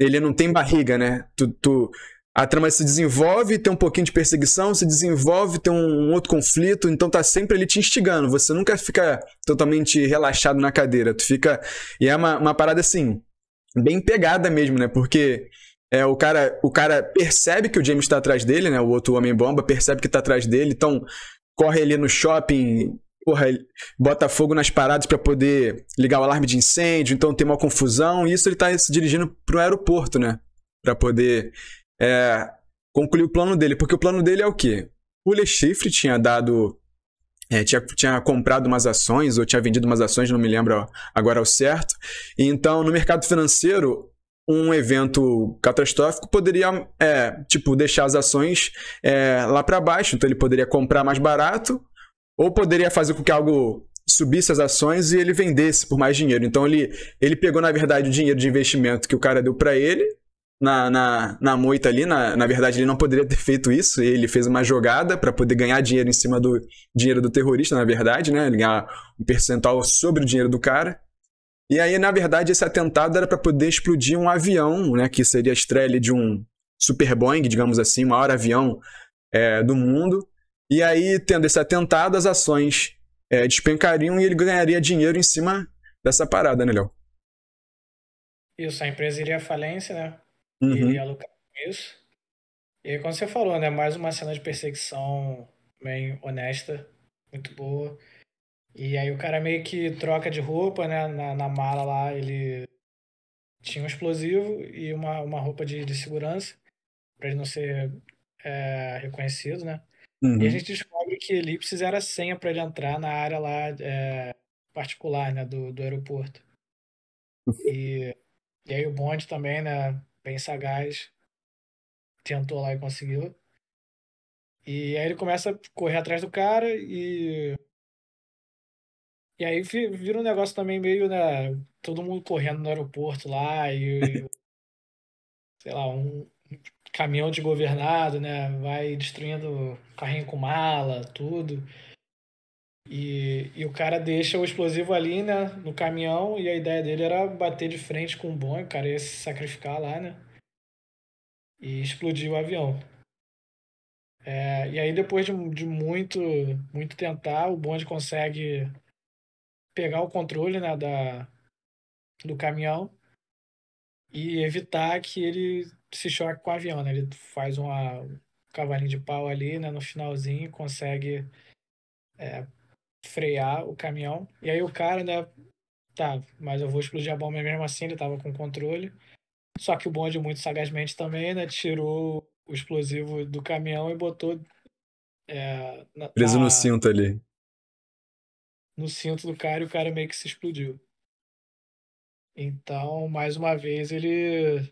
ele não tem barriga, né? Tu, tu, a trama se desenvolve, tem um pouquinho de perseguição, se desenvolve, tem um, um outro conflito, então tá sempre ali te instigando. Você nunca fica totalmente relaxado na cadeira. Tu fica. E é uma, uma parada assim, bem pegada mesmo, né? Porque. É, o, cara, o cara percebe que o James está atrás dele, né? O outro homem-bomba percebe que tá atrás dele, então corre ali no shopping, porra, bota fogo nas paradas para poder ligar o alarme de incêndio, então tem uma confusão, e isso ele tá se dirigindo pro aeroporto, né? Pra poder é, concluir o plano dele, porque o plano dele é o quê? O Lechifre tinha dado. É, tinha, tinha comprado umas ações, ou tinha vendido umas ações, não me lembro agora ao certo. E então, no mercado financeiro, um evento catastrófico poderia, é, tipo, deixar as ações é, lá para baixo. Então, ele poderia comprar mais barato ou poderia fazer com que algo subisse as ações e ele vendesse por mais dinheiro. Então ele, ele pegou, na verdade, o dinheiro de investimento que o cara deu para ele na, na, na moita ali. Na, na verdade, ele não poderia ter feito isso. Ele fez uma jogada para poder ganhar dinheiro em cima do dinheiro do terrorista, na verdade, né? Ele ganhar um percentual sobre o dinheiro do cara. E aí, na verdade, esse atentado era para poder explodir um avião, né? Que seria a estrela de um Super Boeing, digamos assim, o maior avião é, do mundo. E aí, tendo esse atentado, as ações é, despencariam e ele ganharia dinheiro em cima dessa parada, né, Léo? Isso, a empresa iria à falência, né? Uhum. Iria lucrar com isso. E aí, como você falou, né? Mais uma cena de perseguição bem honesta, muito boa. E aí o cara meio que troca de roupa, né? Na, na mala lá, ele tinha um explosivo e uma, uma roupa de, de segurança para ele não ser é, reconhecido, né? Uhum. E a uhum. gente descobre que elipses era a senha para ele entrar na área lá é, particular, né, do, do aeroporto. E, e aí o Bond também, né, bem sagaz, tentou lá e conseguiu. E aí ele começa a correr atrás do cara e. E aí vira um negócio também meio, né? Todo mundo correndo no aeroporto lá e. sei lá, um, caminhão de governado, né? Vai destruindo carrinho com mala, tudo. E, e o cara deixa o explosivo ali, né? No caminhão, e a ideia dele era bater de frente com o um bom, o cara ia se sacrificar lá, né? E explodir o avião. É, e aí, depois de, de muito, muito tentar, o bonde consegue pegar o controle né, da, do caminhão e evitar que ele se choca com o avião, né? Ele faz uma, um cavalinho de pau ali, né? No finalzinho, consegue é, frear o caminhão. E aí o cara, né? Tá, mas eu vou explodir a bomba mesmo assim, ele tava com controle. Só que o bonde, muito sagazmente também, né? Tirou o explosivo do caminhão e botou. É, na, Preso no cinto ali. No cinto do cara e o cara meio que se explodiu. Então, mais uma vez, ele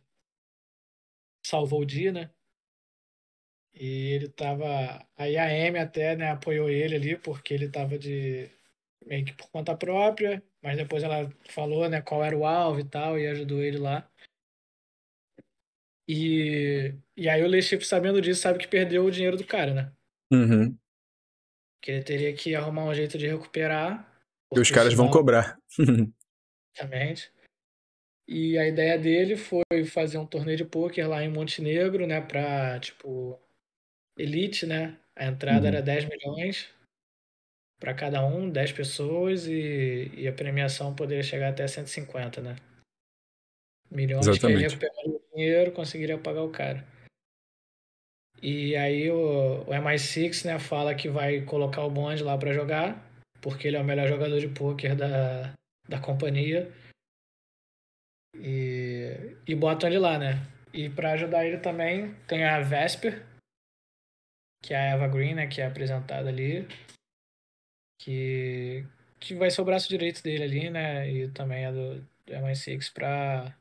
salvou o dia, né? E ele tava. Aí a Amy até né, apoiou ele ali, porque ele tava de. meio que por conta própria, mas depois ela falou, né, qual era o alvo e tal, e ajudou ele lá. E, e aí o Lechif, tipo, sabendo disso, sabe que perdeu o dinheiro do cara, né? Uhum. Que ele teria que arrumar um jeito de recuperar. E os caras senão... vão cobrar. Exatamente. E a ideia dele foi fazer um torneio de pôquer lá em Montenegro, né? Pra, tipo, elite, né? A entrada uhum. era 10 milhões para cada um, 10 pessoas, e, e, a premiação poderia chegar até 150, né? Milhões Exatamente. que ele o dinheiro, conseguiria pagar o cara. E aí o, o MI6, né, fala que vai colocar o Bond lá para jogar, porque ele é o melhor jogador de pôquer da, da companhia. E, e botam ele lá, né? E para ajudar ele também tem a Vesper, que é a Eva Green, né? Que é apresentada ali. Que, que vai ser o braço direito dele ali, né? E também é do, do MI6 pra,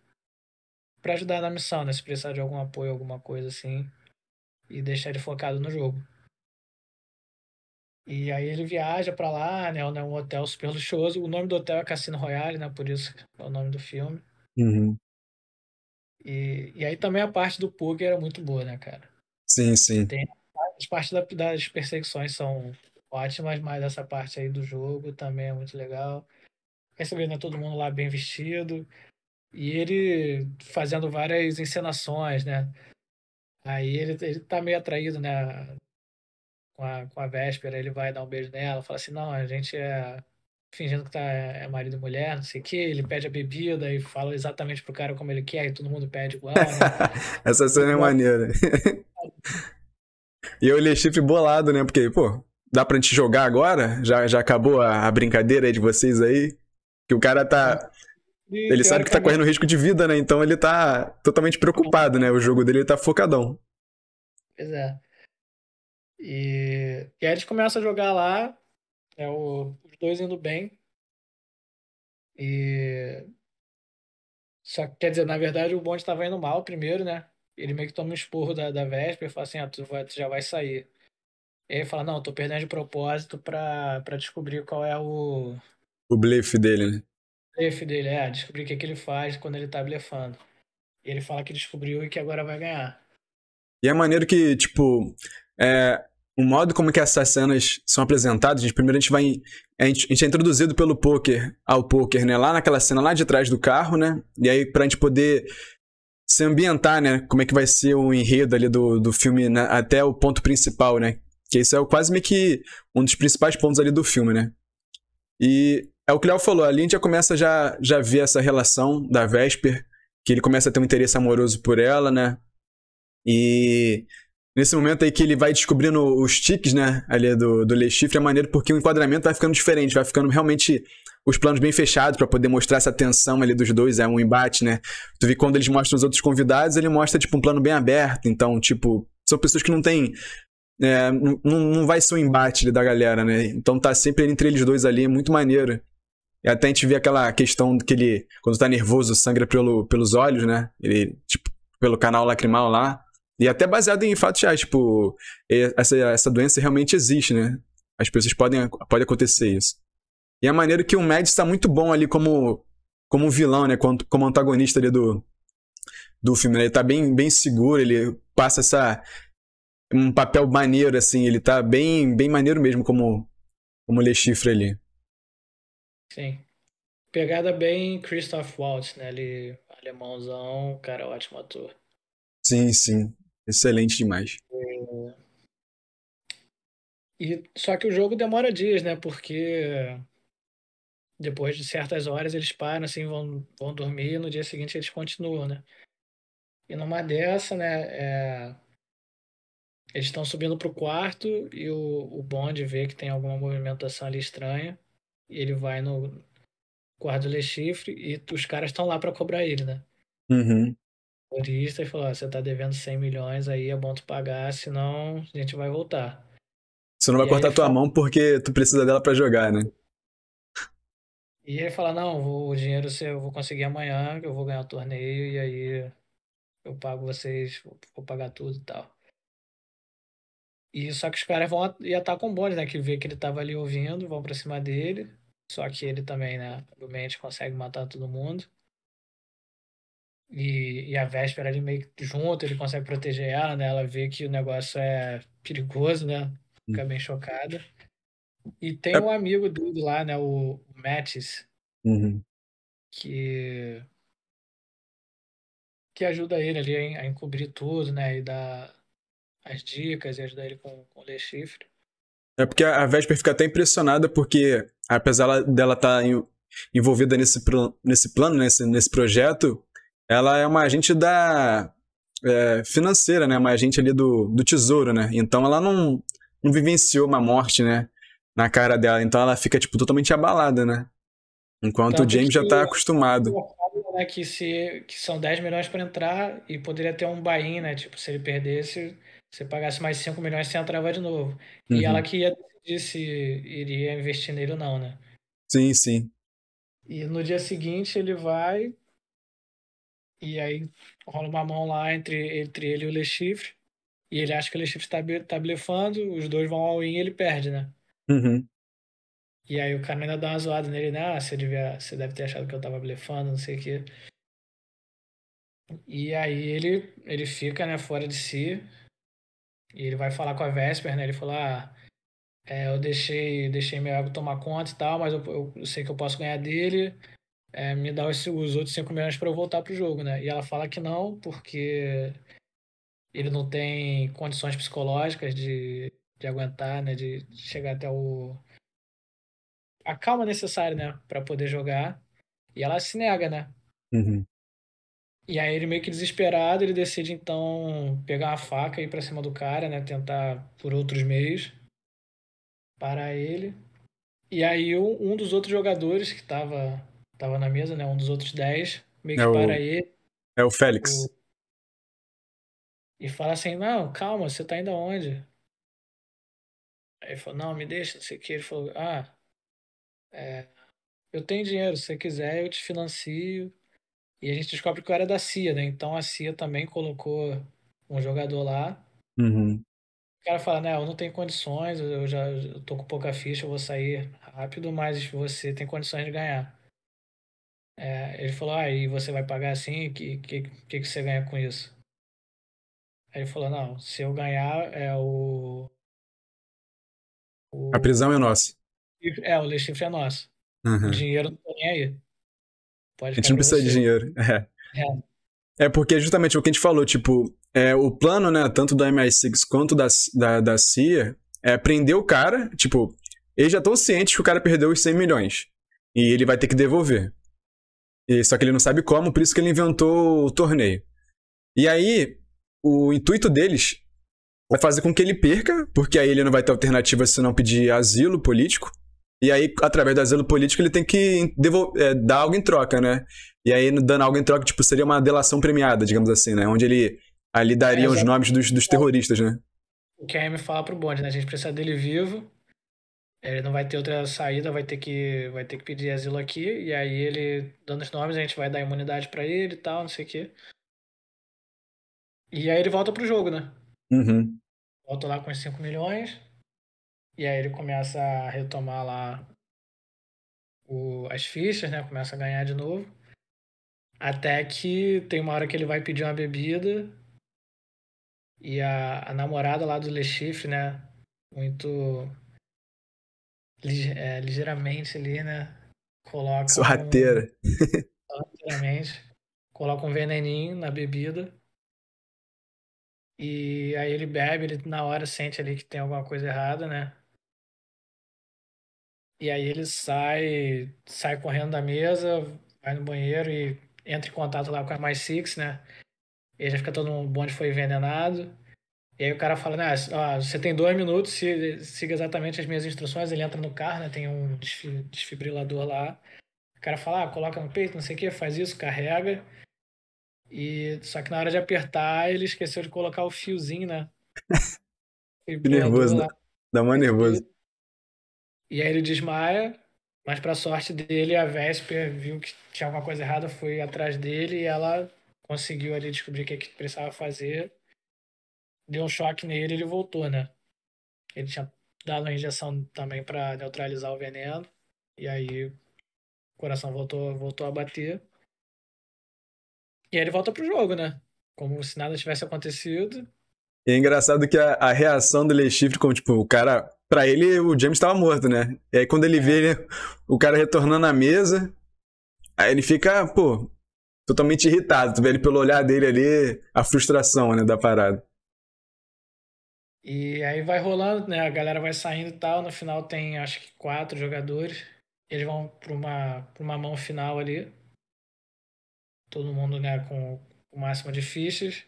pra ajudar na missão, né? Se precisar de algum apoio, alguma coisa assim. E deixar ele focado no jogo. E aí ele viaja para lá, né? É um hotel super luxuoso. O nome do hotel é Cassino Royale, né? Por isso é o nome do filme. Uhum. E, e aí também a parte do Pug era muito boa, né, cara? Sim, sim. Tem, as partes da, das perseguições são ótimas, mas essa parte aí do jogo também é muito legal. Aí né, todo mundo lá bem vestido. E ele fazendo várias encenações, né? Aí ele, ele tá meio atraído, né? Com a, com a véspera, ele vai dar um beijo nela, fala assim, não, a gente é fingindo que tá, é, é marido e mulher, não sei o que, ele pede a bebida e fala exatamente pro cara como ele quer, e todo mundo pede igual. Né? Essa então, cena é, tipo, é maneira. e eu olhei chifre bolado, né? Porque, pô, dá pra gente jogar agora? Já, já acabou a, a brincadeira de vocês aí? Que o cara tá. E ele sabe que tá correndo risco de vida, né? Então ele tá totalmente preocupado, né? O jogo dele tá focadão. Pois é. E, e aí eles começam a jogar lá. É o, dois indo bem. E. Só que, quer dizer, na verdade o Bond estava indo mal primeiro, né? Ele meio que toma um esporro da, da Vesper e fala assim: ah, tu, vai, tu já vai sair. E aí ele fala: não, tô perdendo de propósito pra, pra descobrir qual é o. O blefe dele, né? O blefe dele, é, descobrir o que, é que ele faz quando ele tá blefando. E ele fala que descobriu e que agora vai ganhar. E é maneiro que, tipo, é, o modo como que essas cenas são apresentadas, gente, primeiro a gente vai. A gente, a gente é introduzido pelo poker ao poker, né? Lá naquela cena lá de trás do carro, né? E aí, pra gente poder se ambientar, né? Como é que vai ser o enredo ali do, do filme, né? até o ponto principal, né? Que isso é quase meio que um dos principais pontos ali do filme, né? E é o que o Léo falou, ali a gente já começa já, já ver essa relação da Vesper, que ele começa a ter um interesse amoroso por ela, né? E Nesse momento aí que ele vai descobrindo os tiques, né, ali do, do Le Chiffre, é maneiro porque o enquadramento vai ficando diferente, vai ficando realmente os planos bem fechados para poder mostrar essa tensão ali dos dois, é um embate, né? Tu vê quando eles mostram os outros convidados, ele mostra, tipo, um plano bem aberto, então, tipo, são pessoas que não tem, É, não, não vai ser um embate ali, da galera, né? Então tá sempre entre eles dois ali, é muito maneiro. E até a gente vê aquela questão que ele, quando tá nervoso, sangra pelo, pelos olhos, né? Ele, tipo, pelo canal lacrimal lá. E até baseado em fatos reais, tipo, essa, essa doença realmente existe, né? As pessoas podem pode acontecer isso. E a é maneira que o Mads está muito bom ali como como vilão, né, como, como antagonista ali do do filme, né? ele tá bem bem seguro, ele passa essa um papel maneiro assim, ele tá bem bem maneiro mesmo como como Le Chiffre ali. Sim. Pegada bem Christoph Waltz, né? Ele alemãozão, cara, ótimo ator. Sim, sim. Excelente demais. E, só que o jogo demora dias, né? Porque depois de certas horas eles param, assim, vão, vão dormir e no dia seguinte eles continuam, né? E numa dessa, né? É... Eles estão subindo pro quarto e o, o Bond vê que tem alguma movimentação ali estranha. E ele vai no quarto do chiffre e os caras estão lá para cobrar ele, né? Uhum motorista e falou: ah, você está devendo 100 milhões, aí é bom tu pagar, senão a gente vai voltar. Você não vai e cortar tua mão porque tu precisa dela para jogar, né? E ele fala: não, vou, o dinheiro eu vou conseguir amanhã, que eu vou ganhar o torneio, e aí eu pago vocês, vou pagar tudo e tal. E só que os caras vão e com o bonde, né? Que vê que ele tava ali ouvindo, vão pra cima dele. Só que ele também, né? Obviamente consegue matar todo mundo e, e a véspera ali meio que junto, ele consegue proteger ela, né? Ela vê que o negócio é perigoso, né? Fica uhum. bem chocada. E tem é um amigo dele lá, né? O Mattis. Uhum. Que. Que ajuda ele ali a encobrir tudo, né? E dá as dicas e ajudar ele com, com ler chifre. É porque a Vesper fica até impressionada porque, apesar dela estar tá envolvida nesse, nesse plano, nesse, nesse projeto, ela é uma agente da é, financeira, né? Uma agente ali do, do tesouro, né? Então ela não, não vivenciou uma morte, né? Na cara dela. Então ela fica, tipo, totalmente abalada, né? Enquanto então, o James já tá acostumado. Né, que, se, que são 10 milhões para entrar e poderia ter um buy né? Tipo, se ele perdesse, você pagasse mais 5 milhões, você entrava de novo. Uhum. E ela uhum. que ia decidir se iria investir nele ou não, né? Sim, sim. E no dia seguinte ele vai e aí rola uma mão lá entre, entre ele e o Lechifre. E ele acha que o Lechifre tá, tá blefando, os dois vão ao in e ele perde, né? Uhum. E aí o cara ainda dá uma zoada nele, né? Ah, você, devia, você deve ter achado que eu tava blefando, não sei o quê. E aí ele, ele fica, né, fora de si. E ele vai falar com a Vesper, né? Ele fala, ah, é, eu deixei, deixei meu ego tomar conta e tal, mas eu, eu sei que eu posso ganhar dele é, me dá os, os outros 5 milhões para eu voltar pro jogo, né? E ela fala que não, porque ele não tem condições psicológicas de, de aguentar, né? De, chegar até o. a calma necessária, né? Para poder jogar. E ela se nega, né? Uhum. E aí ele meio que desesperado, ele decide então pegar uma faca e ir pra cima do cara, né? Tentar por outros meios parar ele. E aí um, um dos outros jogadores que tava tava na mesa, né? Um dos outros 10, meio é que é para o... aí. É o Félix. O... E fala assim, não, calma, você tá indo aonde? Aí ele falou, não, me deixa, não sei o que. Ele falou, ah, é, eu tenho dinheiro, se você quiser eu te financio. E a gente descobre que eu era da CIA, né? Então a CIA também colocou um jogador lá. Uhum. O cara fala, né, eu não tenho condições, eu já eu tô com pouca ficha, eu vou sair rápido, mas você tem condições de ganhar. É, ele falou, ah, e você vai pagar assim? O que, que, que, você ganha com isso? Aí ele falou, não, se eu ganhar é o... o... A prisão é nossa. É, o lexifre é nosso. Uhum. O dinheiro não tem aí. Pode a gente não precisa você. de dinheiro. É. é. é. porque justamente o que a gente falou, tipo, é, o plano, né, tanto do MI6 quanto da, da, da CIA, é prender o cara, tipo, eles já estão cientes que o cara perdeu os 100 milhões. E ele vai ter que devolver. E, só que ele não sabe como, por isso que ele inventou o torneio. E aí, o intuito deles é fazer com que ele perca, porque aí ele não vai ter alternativa se não pedir asilo político. E aí, através do asilo político, ele tem que é, dar algo em troca, né? E aí, dando algo em troca, tipo, seria uma delação premiada, digamos assim, né? Onde ele ali daria é, os nomes dos, dos é terroristas, né? O KM fala pro Bond, né? A gente precisa dele vivo ele não vai ter outra saída, vai ter que, vai ter que pedir asilo aqui, e aí ele, dando os nomes, a gente vai dar imunidade para ele e tal, não sei o quê. E aí ele volta pro jogo, né? Uhum. Volta lá com os 5 milhões, e aí ele começa a retomar lá o, as fichas, né? Começa a ganhar de novo. Até que tem uma hora que ele vai pedir uma bebida, e a, a namorada lá do Lechifre, né? Muito é, ligeiramente ali, né? Coloca. Sorrateira. Um, sorrateiramente. coloca um veneninho na bebida. E aí ele bebe, ele na hora sente ali que tem alguma coisa errada, né? E aí ele sai, sai correndo da mesa, vai no banheiro e entra em contato lá com a My Six, né? E já fica todo um bonde foi envenenado. E aí o cara fala, né, ah, você tem dois minutos, siga exatamente as minhas instruções. Ele entra no carro, né, tem um desfibrilador lá. O cara fala, ah, coloca no peito, não sei o que, faz isso, carrega. E só que na hora de apertar, ele esqueceu de colocar o fiozinho, né? que nervoso, né? Dá mais nervoso. E aí ele desmaia, mas pra sorte dele, a Vesper viu que tinha alguma coisa errada, foi atrás dele e ela conseguiu ali descobrir o que, é que precisava fazer deu um choque nele ele voltou, né? Ele tinha dado uma injeção também para neutralizar o veneno. E aí o coração voltou, voltou a bater. E aí ele volta pro jogo, né? Como se nada tivesse acontecido. E é engraçado que a, a reação do Lechifre, como tipo, o cara. Pra ele, o James tava morto, né? E aí quando ele é. vê ele, o cara retornando à mesa, aí ele fica, pô, totalmente irritado. Tu vê ele pelo olhar dele ali, a frustração, né, da parada. E aí vai rolando, né? A galera vai saindo e tal. No final tem acho que quatro jogadores. Eles vão para uma, uma mão final ali. Todo mundo, né, com o máximo de fichas.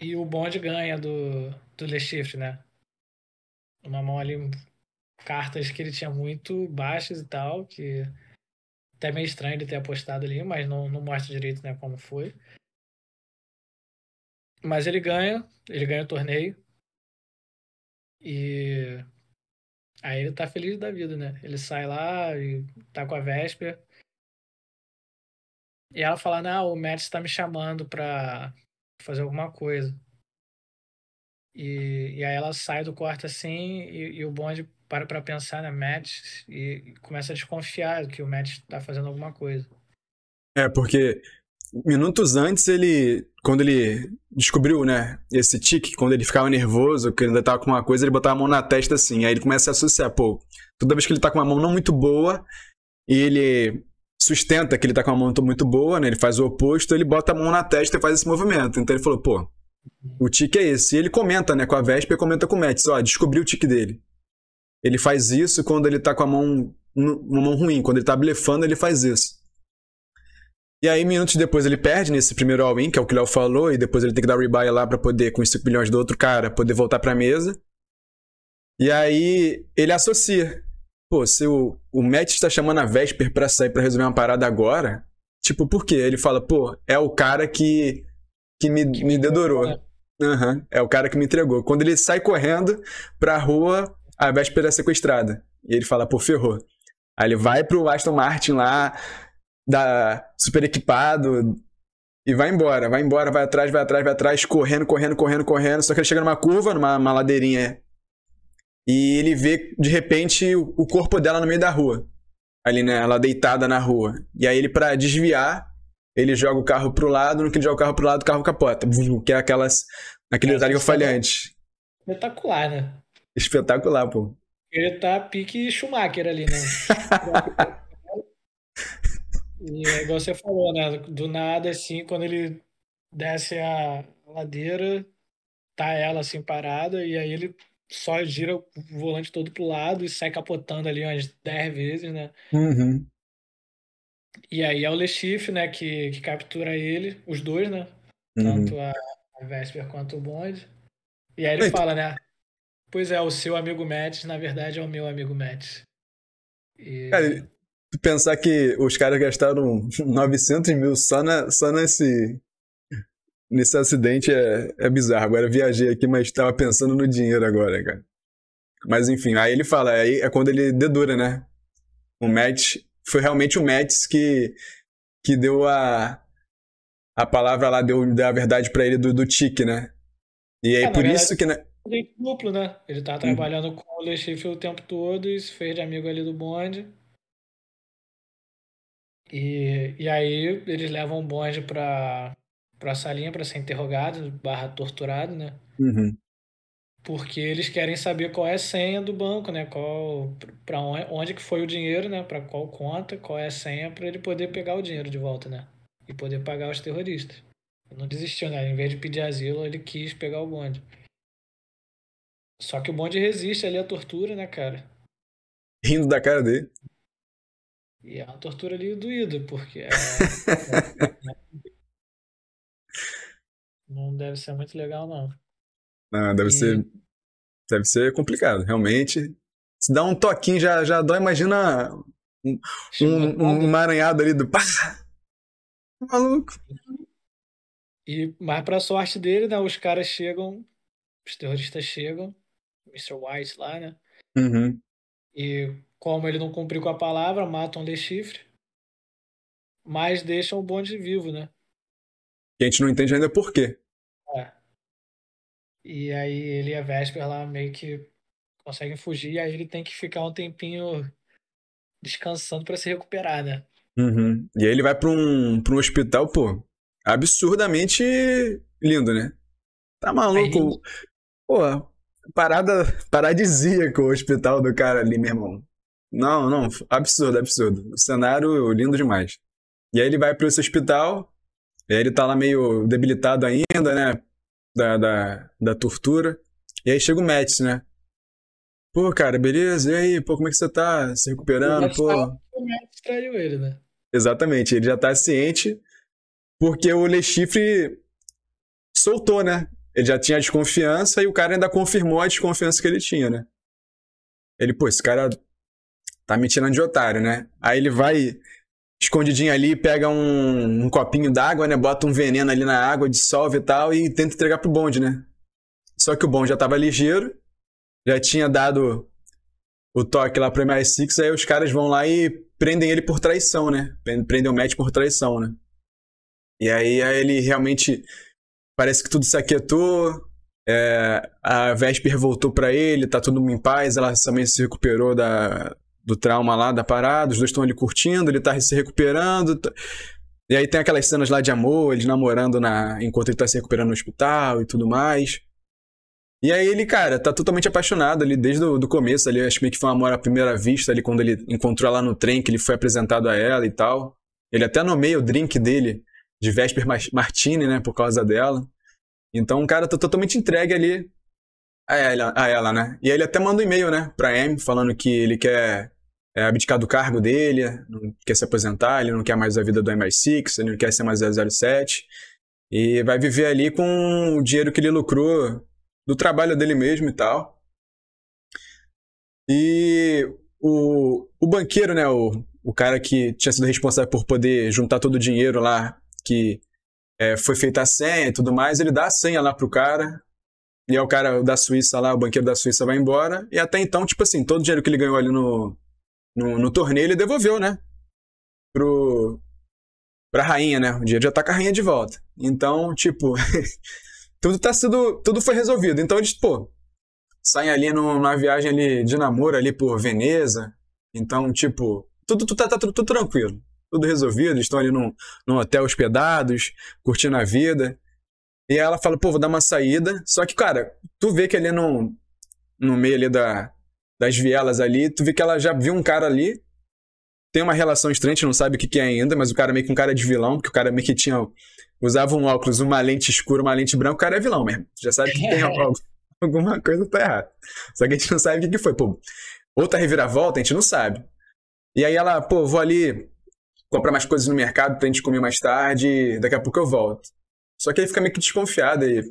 E o bonde ganha do, do Le Chiffre, né? Uma mão ali, cartas que ele tinha muito baixas e tal, que até meio estranho ele ter apostado ali, mas não, não mostra direito né, como foi. Mas ele ganha, ele ganha o torneio. E aí ele tá feliz da vida, né? Ele sai lá e tá com a Vesper. E ela fala, não, o Matt está tá me chamando pra fazer alguma coisa. E, e aí ela sai do quarto assim e, e o bonde para pra pensar, né, Matt, e começa a desconfiar que o Matt tá fazendo alguma coisa. É, porque minutos antes ele, quando ele descobriu, né, esse tique, quando ele ficava nervoso, que ele ainda tava com uma coisa, ele botava a mão na testa assim, aí ele começa a associar, pô, toda vez que ele tá com uma mão não muito boa, e ele sustenta que ele tá com uma mão muito boa, né, ele faz o oposto, ele bota a mão na testa e faz esse movimento. Então ele falou, pô, o tique é esse. E ele comenta, né, com a Vespa e comenta com o Metz, ó, descobri o tique dele. Ele faz isso quando ele tá com a mão, uma mão ruim, quando ele tá blefando, ele faz isso. E aí, minutos depois, ele perde nesse primeiro all-in, que é o que o Léo falou, e depois ele tem que dar rebuy lá para poder, com os 5 milhões do outro cara, poder voltar pra mesa. E aí, ele associa. Pô, se o, o Matt está chamando a Vesper pra sair pra resolver uma parada agora, tipo, por quê? Ele fala, pô, é o cara que, que me, que me dedorou. Uhum, é. é o cara que me entregou. Quando ele sai correndo pra rua, a Vesper é sequestrada. E ele fala, pô, ferrou. Aí ele vai pro Aston Martin lá, da super equipado e vai embora, vai embora, vai atrás, vai atrás, vai atrás, correndo, correndo, correndo, correndo. Só que ele chega numa curva, numa uma ladeirinha, é. e ele vê de repente o, corpo dela no meio da rua, ali, né? Ela deitada na rua. E aí ele, para desviar, ele joga o carro pro lado, no que ele joga o carro pro lado, o carro capota. Que é aquelas, aquele é, detalhe que eu falei antes. Espetacular, né? Espetacular, pô. Ele tá pique Schumacher ali, né? E é igual você falou, né? Do nada, assim, quando ele desce a ladeira, tá ela assim parada, e aí ele só gira o volante todo pro lado e sai capotando ali umas 10 vezes, né? Uhum. E aí é o Lechif, né, que, que captura ele, os dois, né? Uhum. Tanto a, a Vesper quanto o Bond. E aí ele Eita. fala, né? Pois é, o seu amigo Matt, na verdade, é o meu amigo Matt. E... Cara, pensar que os caras gastaram 900 mil só, na, só nesse, nesse acidente é, é bizarro. Agora viajei aqui, mas estava pensando no dinheiro agora, cara. Mas enfim, aí ele fala, aí é quando ele dedura, né? O Matt, foi realmente o Matt que, que deu a, a palavra lá, deu, deu a verdade para ele do, do tique, né? E aí é, por isso que... Na... Né? É duplo, né? Ele tá hum. trabalhando hum. com o Lechif o tempo todo e se fez de amigo ali do bonde. E, e aí eles levam o bonde pra, pra salinha para ser interrogado, barra torturado, né? Uhum. Porque eles querem saber qual é a senha do banco, né? Qual para onde, onde que foi o dinheiro, né? Para qual conta, qual é a senha para ele poder pegar o dinheiro de volta, né? E poder pagar os terroristas. não desistiu, né? Em vez de pedir asilo, ele quis pegar o bonde. Só que o bonde resiste ali à tortura, né, cara? Rindo da cara dele. E é uma tortura ali doída, porque é... não deve ser muito legal, não. Não, deve e... ser. Deve ser complicado, realmente. Se dá um toquinho, já, já dói, imagina um, um, um emaranhado ali do. Maluco! E, mas pra sorte dele, né? Os caras chegam, os terroristas chegam, Mr. White lá, né? Uhum. E como ele não cumpriu com a palavra, matam-lhe chifre, mas deixam o bonde vivo, né? E a gente não entende ainda por quê. É. E aí ele e a Vesper lá meio que conseguem fugir, e aí ele tem que ficar um tempinho descansando para se recuperar, né? Uhum. E aí ele vai para um, pra um hospital, pô, absurdamente lindo, né? Tá maluco? Aí... Pô, parada paradisíaco o hospital do cara ali, meu irmão. Não, não, absurdo, absurdo. O cenário lindo demais. E aí ele vai para esse hospital, e aí ele tá lá meio debilitado ainda, né? Da, da, da tortura. E aí chega o Matt, né? Pô, cara, beleza? E aí, pô, como é que você tá? Se recuperando, pô. O Mets traiu ele, né? Exatamente, ele já tá ciente, porque o Lechifre soltou, né? Ele já tinha desconfiança e o cara ainda confirmou a desconfiança que ele tinha, né? Ele, pô, esse cara tá me tirando de otário, né? Aí ele vai escondidinho ali, pega um, um copinho d'água, né? Bota um veneno ali na água, dissolve e tal, e tenta entregar pro bonde, né? Só que o bonde já tava ligeiro, já tinha dado o toque lá pro MI6, aí os caras vão lá e prendem ele por traição, né? Prendem o Matt por traição, né? E aí, aí ele realmente. Parece que tudo se aquietou. É, a Vesper voltou para ele, tá tudo em paz. Ela também se recuperou da, do trauma lá, da parada, os dois estão ali curtindo, ele tá se recuperando. Tá... E aí tem aquelas cenas lá de amor, eles namorando na... enquanto ele tá se recuperando no hospital e tudo mais. E aí ele, cara, tá totalmente apaixonado ali desde o do começo ali. Acho meio que foi um amor à primeira vista ali quando ele encontrou ela no trem, que ele foi apresentado a ela e tal. Ele até nomeia o drink dele de Vesper Martini, né, por causa dela. Então o cara tá totalmente entregue ali a ah, é, ela, a ah, é ela, né? E aí ele até manda um e-mail, né, pra Amy, falando que ele quer é, abdicar do cargo dele, não quer se aposentar, ele não quer mais a vida do MI6, ele não quer ser mais 007. E vai viver ali com o dinheiro que ele lucrou do trabalho dele mesmo e tal. E o, o banqueiro, né, o, o cara que tinha sido responsável por poder juntar todo o dinheiro lá, que é, foi feita a senha e tudo mais, ele dá a senha lá pro cara, e aí o cara da Suíça lá, o banqueiro da Suíça vai embora. E até então, tipo assim, todo o dinheiro que ele ganhou ali no, no, no torneio, ele devolveu, né? Pro, pra rainha, né? O dinheiro já tá com a rainha de volta. Então, tipo, tudo tá sendo. Tudo foi resolvido. Então eles, pô, saem ali numa viagem ali de namoro ali por Veneza. Então, tipo, tudo, tudo tá, tá tudo, tudo tranquilo. Tudo resolvido, eles estão ali num, num hotel hospedados, curtindo a vida. E ela fala, pô, vou dar uma saída. Só que, cara, tu vê que ali no, no meio ali da, das vielas ali, tu vê que ela já viu um cara ali. Tem uma relação estranha, a gente não sabe o que, que é ainda, mas o cara meio que um cara de vilão, porque o cara meio que tinha. Usava um óculos, uma lente escura, uma lente branca, o cara é vilão mesmo. Já sabe que tem algo, alguma coisa tá errada. Só que a gente não sabe o que, que foi. Pô, outra reviravolta, a gente não sabe. E aí ela, pô, vou ali comprar mais coisas no mercado pra gente comer mais tarde, daqui a pouco eu volto. Só que ele fica meio que desconfiado e,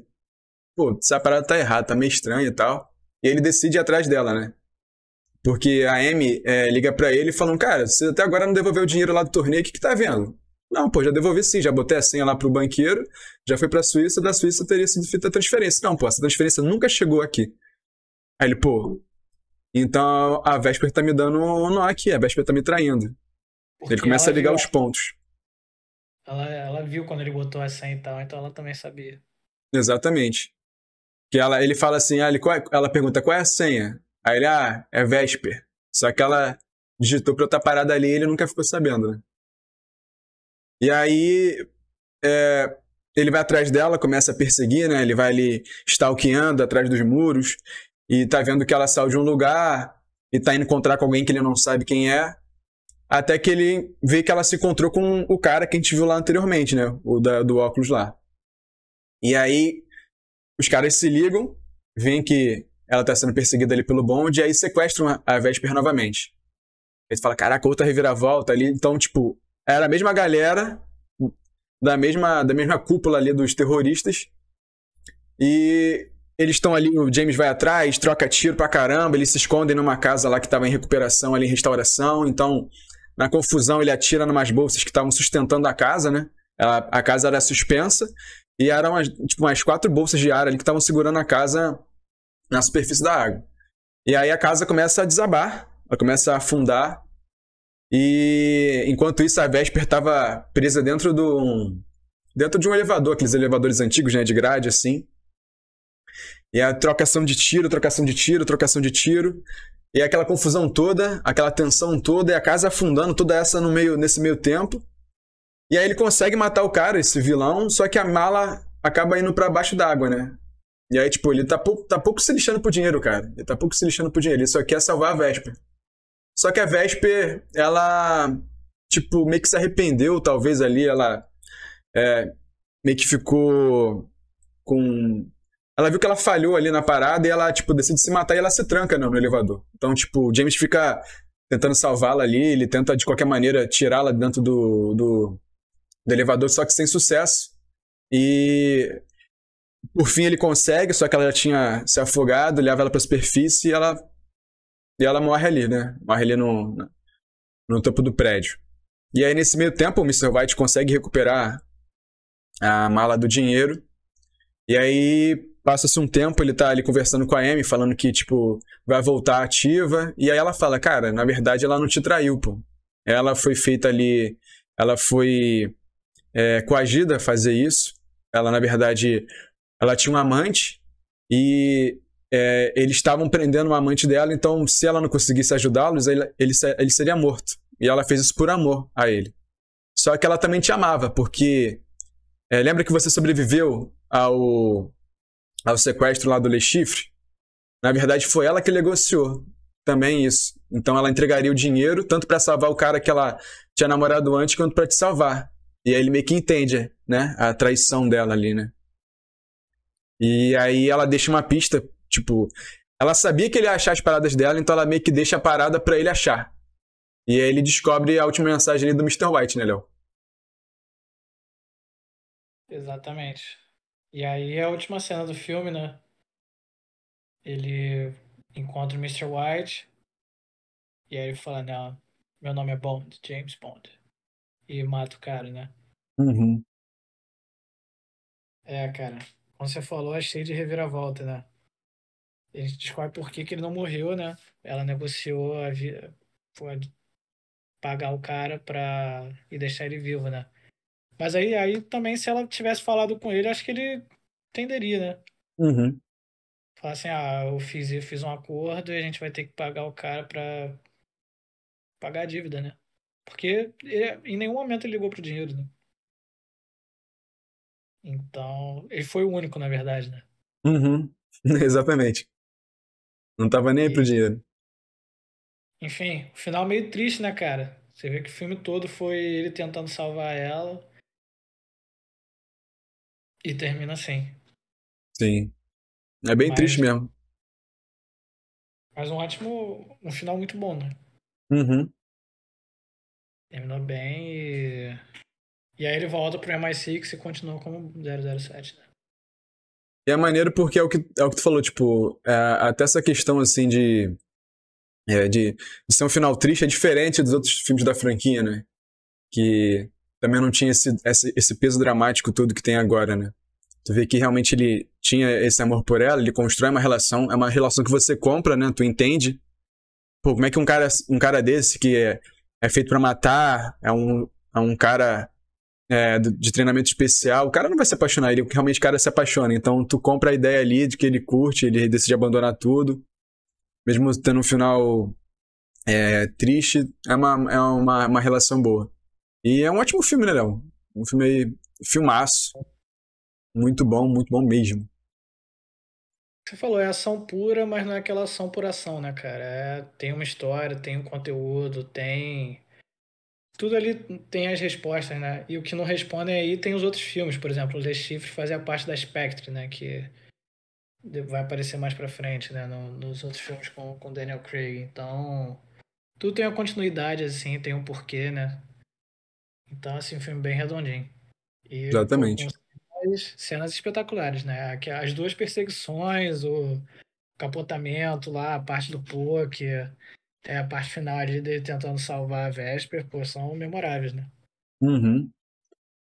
pô, essa parada tá errada, tá meio estranha e tal. E ele decide ir atrás dela, né? Porque a Amy é, liga para ele e fala: cara, você até agora não devolveu o dinheiro lá do torneio, o que, que tá vendo? Não, pô, já devolvi sim, já botei a senha lá pro banqueiro, já foi pra Suíça, da Suíça teria sido feita a transferência. Não, pô, essa transferência nunca chegou aqui. Aí ele, pô, então a Vesper tá me dando um nó aqui, a Vesper tá me traindo. Porque ele começa a ligar viu, os pontos. Ela, ela viu quando ele botou a senha e tal, então ela também sabia. Exatamente. Que ela, ele fala assim, ah, ele, é, ela pergunta qual é a senha? Aí ele, ah, é Vesper. Só que ela digitou pra eu estar parada ali e ele nunca ficou sabendo, né? E aí é, ele vai atrás dela, começa a perseguir, né? Ele vai ali stalkeando atrás dos muros e tá vendo que ela saiu de um lugar e tá indo encontrar com alguém que ele não sabe quem é. Até que ele vê que ela se encontrou com o cara que a gente viu lá anteriormente, né? O da, do óculos lá. E aí os caras se ligam, veem que ela tá sendo perseguida ali pelo bonde, e aí sequestram a Vesper novamente. Ele fala, caraca, outra reviravolta ali. Então, tipo, era a mesma galera, da mesma, da mesma cúpula ali dos terroristas. E eles estão ali, o James vai atrás, troca tiro pra caramba, eles se escondem numa casa lá que tava em recuperação, ali em restauração. Então, na confusão, ele atira numas bolsas que estavam sustentando a casa, né? a casa era suspensa e eram umas, tipo, umas quatro bolsas de ar ali que estavam segurando a casa na superfície da água. E aí a casa começa a desabar, ela começa a afundar. E enquanto isso, a Vesper estava presa dentro do um, dentro de um elevador, aqueles elevadores antigos, né, de grade, assim. E a trocação de tiro, trocação de tiro, trocação de tiro. E aquela confusão toda, aquela tensão toda, e a casa afundando, toda essa no meio, nesse meio tempo. E aí ele consegue matar o cara, esse vilão, só que a mala acaba indo para baixo d'água, né? E aí, tipo, ele tá pouco, tá pouco se lixando pro dinheiro, cara. Ele tá pouco se lixando pro dinheiro. Ele só quer salvar a Vesper. Só que a Vesper, ela, tipo, meio que se arrependeu, talvez ali. Ela é, meio que ficou com ela viu que ela falhou ali na parada e ela, tipo, decide se matar e ela se tranca no, né, no elevador. Então, tipo, o James fica tentando salvá-la ali, ele tenta de qualquer maneira tirá-la dentro do, do, do elevador, só que sem sucesso. E por fim ele consegue, só que ela já tinha se afogado, leva ela pra superfície e ela, e ela morre ali, né? Morre ali no, no topo do prédio. E aí, nesse meio tempo, o Mr. White consegue recuperar a mala do dinheiro. E aí Passa-se um tempo, ele tá ali conversando com a Amy, falando que, tipo, vai voltar ativa. E aí ela fala, cara, na verdade ela não te traiu, pô. Ela foi feita ali. Ela foi é, coagida a fazer isso. Ela, na verdade, ela tinha um amante e é, eles estavam prendendo o amante dela, então se ela não conseguisse ajudá-los, ele, ele, ele, seria morto. E ela fez isso por amor a ele. Só que ela também te amava, porque é, lembra que você sobreviveu ao, ao sequestro lá do Le Chiffre, na verdade foi ela que negociou também isso. Então ela entregaria o dinheiro tanto para salvar o cara que ela tinha namorado antes quanto para te salvar. E aí ele meio que entende, né, a traição dela ali, né? E aí ela deixa uma pista, tipo, ela sabia que ele ia achar as paradas dela, então ela meio que deixa a parada para ele achar. E aí ele descobre a última mensagem ali do Mr. White, né, Léo? Exatamente. E aí é a última cena do filme, né? Ele encontra o Mr. White. E aí ele fala, né? meu nome é Bond, James Bond. E mata o cara, né? Uhum. É, cara. Como você falou, é cheio de reviravolta, né? A gente descobre por que, que ele não morreu, né? Ela negociou a vida. Pagar o cara pra. e deixar ele vivo, né? Mas aí, aí também, se ela tivesse falado com ele, acho que ele entenderia, né? Uhum. Falar assim, ah, eu fiz, eu fiz um acordo e a gente vai ter que pagar o cara pra pagar a dívida, né? Porque ele, em nenhum momento ele ligou pro dinheiro, né? Então, ele foi o único, na verdade, né? Uhum. Exatamente. Não tava nem e... aí pro dinheiro. Enfim, o final meio triste, né, cara? Você vê que o filme todo foi ele tentando salvar ela. E termina assim. Sim. É bem mas, triste mesmo. Mas um ótimo. Um final muito bom, né? Uhum. Terminou bem e. E aí ele volta pro MI6 e continua como 007, né? E é maneiro porque é o que, é o que tu falou, tipo, é, até essa questão assim de, é, de. de ser um final triste é diferente dos outros filmes da franquia, né? Que também não tinha esse, esse, peso dramático todo que tem agora, né? Tu vê que realmente ele tinha esse amor por ela, ele constrói uma relação, é uma relação que você compra, né? Tu entende. Pô, como é que um cara, um cara desse que é, é feito para matar, é um, é um cara é, de treinamento especial, o cara não vai se apaixonar, ele realmente cara se apaixona. Então tu compra a ideia ali de que ele curte, ele decide abandonar tudo. Mesmo tendo um final é, triste, é uma, é uma, uma relação boa. E é um ótimo filme, né, Léo? Um filme aí, filmaço. Muito bom, muito bom mesmo. Você falou, é ação pura, mas não é aquela ação por ação, né, cara? É, tem uma história, tem um conteúdo, tem. Tudo ali tem as respostas, né? E o que não responde aí tem os outros filmes, por exemplo, os Chifres fazia parte da Spectre, né? Que vai aparecer mais pra frente, né? nos outros filmes com, com Daniel Craig. Então, tudo tem uma continuidade, assim, tem um porquê, né? Então, assim, um filme bem redondinho. E, Exatamente. Com cenas espetaculares, né? As duas perseguições, o capotamento lá, a parte do poker, até a parte final ali dele tentando salvar a Vesper, pô, são memoráveis, né? Uhum.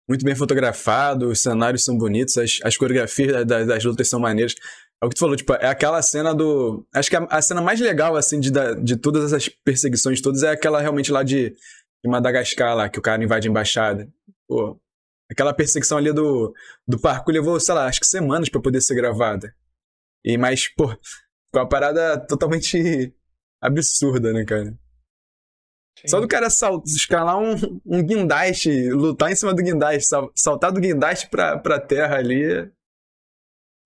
Muito bem fotografado, os cenários são bonitos, as, as coreografias das, das lutas são maneiras. É o que tu falou, tipo, é aquela cena do. Acho que a, a cena mais legal, assim, de, de todas essas perseguições todas é aquela realmente lá de de Madagascar lá, que o cara invade a embaixada. Pô, aquela perseguição ali do, do parkour levou, sei lá, acho que semanas para poder ser gravada. E mas, pô, ficou uma parada totalmente absurda, né, cara? Sim. Só do cara sal, escalar um, um guindaste, lutar em cima do guindaste, sal, saltar do guindaste pra, pra terra ali.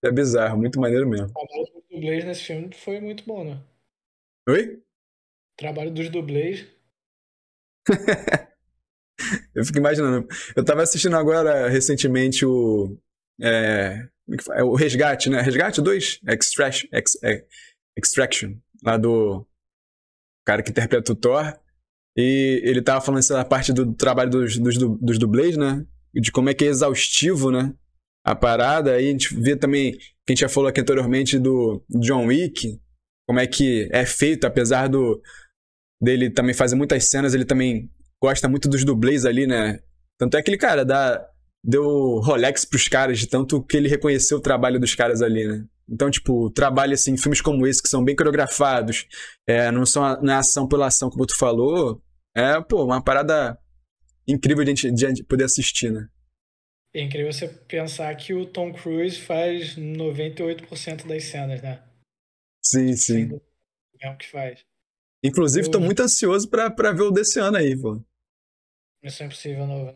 É bizarro, muito maneiro mesmo. O trabalho dos dublês nesse filme foi muito bom, né? Oi? O trabalho dos dublês eu fico imaginando. Eu tava assistindo agora, recentemente, o. É, é, é o Resgate, né? Resgate 2? Extraction. Ex, é, extraction. Lá do. cara que interpreta o Thor. E ele tava falando essa parte do trabalho dos, dos, dos dublês, né? De como é que é exaustivo, né? A parada. Aí a gente vê também, que a gente já falou aqui anteriormente do John Wick, como é que é feito, apesar do, dele também faz muitas cenas, ele também gosta muito dos dublês ali, né? Tanto é que cara, dá, deu Rolex pros caras, de tanto que ele reconheceu o trabalho dos caras ali, né? Então, tipo, trabalho assim, filmes como esse, que são bem coreografados, é, não são na é ação pela ação, como tu falou, é, pô, uma parada incrível de gente, de a gente poder assistir, né? É incrível você pensar que o Tom Cruise faz 98% das cenas, né? Sim, sim. É o que faz. Inclusive, estou uhum. muito ansioso para ver o desse ano aí, pô. é Impossível não. Né?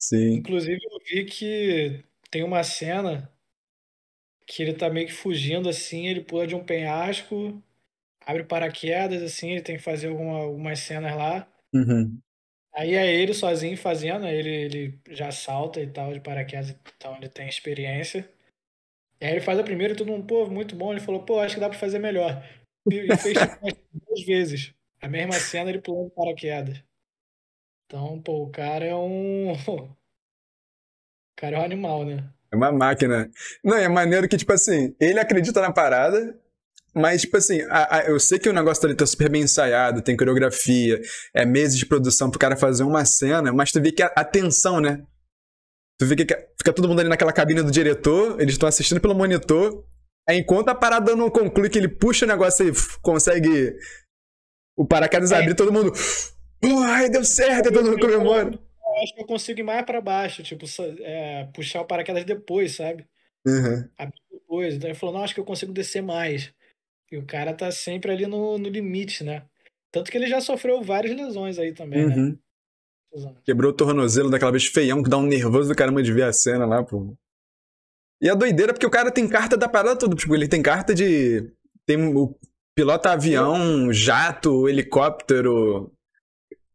Sim. Inclusive, eu vi que tem uma cena que ele tá meio que fugindo assim, ele pula de um penhasco, abre paraquedas, assim, ele tem que fazer alguma, algumas cenas lá. Uhum. Aí é ele sozinho fazendo, né? ele, ele já salta e tal, de paraquedas, então ele tem experiência. E aí ele faz a primeira e todo mundo, pô, muito bom. Ele falou, pô, acho que dá pra fazer melhor e fez duas vezes. A mesma cena ele pulando paraquedas. Então, pô, o cara é um. O cara é um animal, né? É uma máquina. Não, é maneiro que, tipo assim, ele acredita na parada, mas, tipo assim, a, a, eu sei que o negócio tá, tá super bem ensaiado, tem coreografia, é meses de produção pro cara fazer uma cena, mas tu vê que a, a tensão, né? Tu vê que fica todo mundo ali naquela cabine do diretor, eles estão assistindo pelo monitor, Aí, enquanto a parada não conclui, que ele puxa o negócio e consegue o paraquedas é. abrir, todo mundo. Ai, deu certo, todo mundo comemora. Eu acho que eu consigo ir mais pra baixo, tipo, é, puxar o paraquedas depois, sabe? Uhum. Abrir depois. Então ele falou, não, acho que eu consigo descer mais. E o cara tá sempre ali no, no limite, né? Tanto que ele já sofreu várias lesões aí também, né? uhum. né? Quebrou o tornozelo daquela vez feião, que dá um nervoso do caramba de ver a cena lá, pô. E a é doideira porque o cara tem carta da parada toda. Tipo, ele tem carta de. Tem o pilota avião, jato, helicóptero,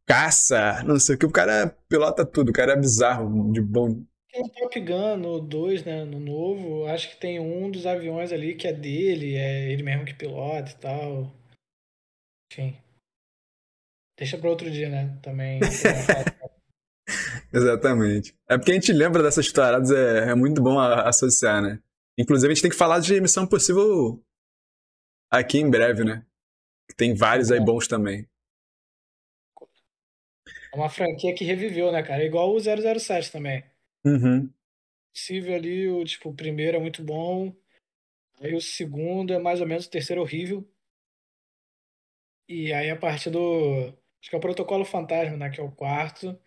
caça, não sei o que. O cara pilota tudo, o cara é bizarro, de bom. Tem um Top Gun no 2, né? No novo, acho que tem um dos aviões ali que é dele, é ele mesmo que pilota e tal. Enfim. Deixa pra outro dia, né? Também. Exatamente. É porque a gente lembra dessas histórias é, é muito bom a, associar, né? Inclusive, a gente tem que falar de Missão Possível aqui em breve, né? Tem vários aí é. bons também. É uma franquia que reviveu, né, cara? É igual o 007 também. Uhum. Possível ali, o, tipo, o primeiro é muito bom. Aí o segundo é mais ou menos, o terceiro é horrível. E aí a partir do. Acho que é o Protocolo Fantasma, né? Que é o quarto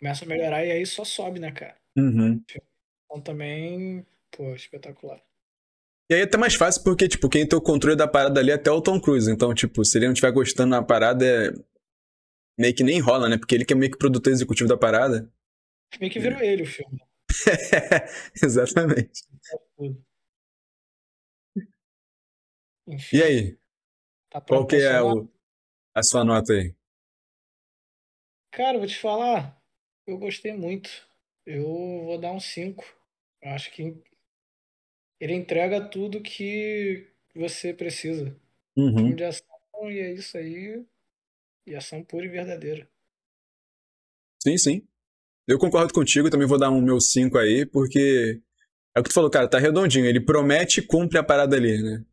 começa a melhorar e aí só sobe, né, cara? Uhum. Então também, pô, espetacular. E aí é até mais fácil porque, tipo, quem tem o controle da parada ali é até o Tom Cruise. Então, tipo, se ele não estiver gostando da parada, é... meio que nem rola, né? Porque ele que é meio que produtor executivo da parada. Meio que virou é. ele o filme. Exatamente. Enfim, e aí? Tá Qual que é o... a sua nota aí? Cara, vou te falar eu gostei muito. Eu vou dar um 5. Acho que ele entrega tudo que você precisa. Uhum. de ação, e é isso aí. E ação pura e verdadeira. Sim, sim. Eu concordo contigo, também vou dar um meu 5 aí, porque é o que tu falou, cara, tá redondinho. Ele promete e cumpre a parada ali, né?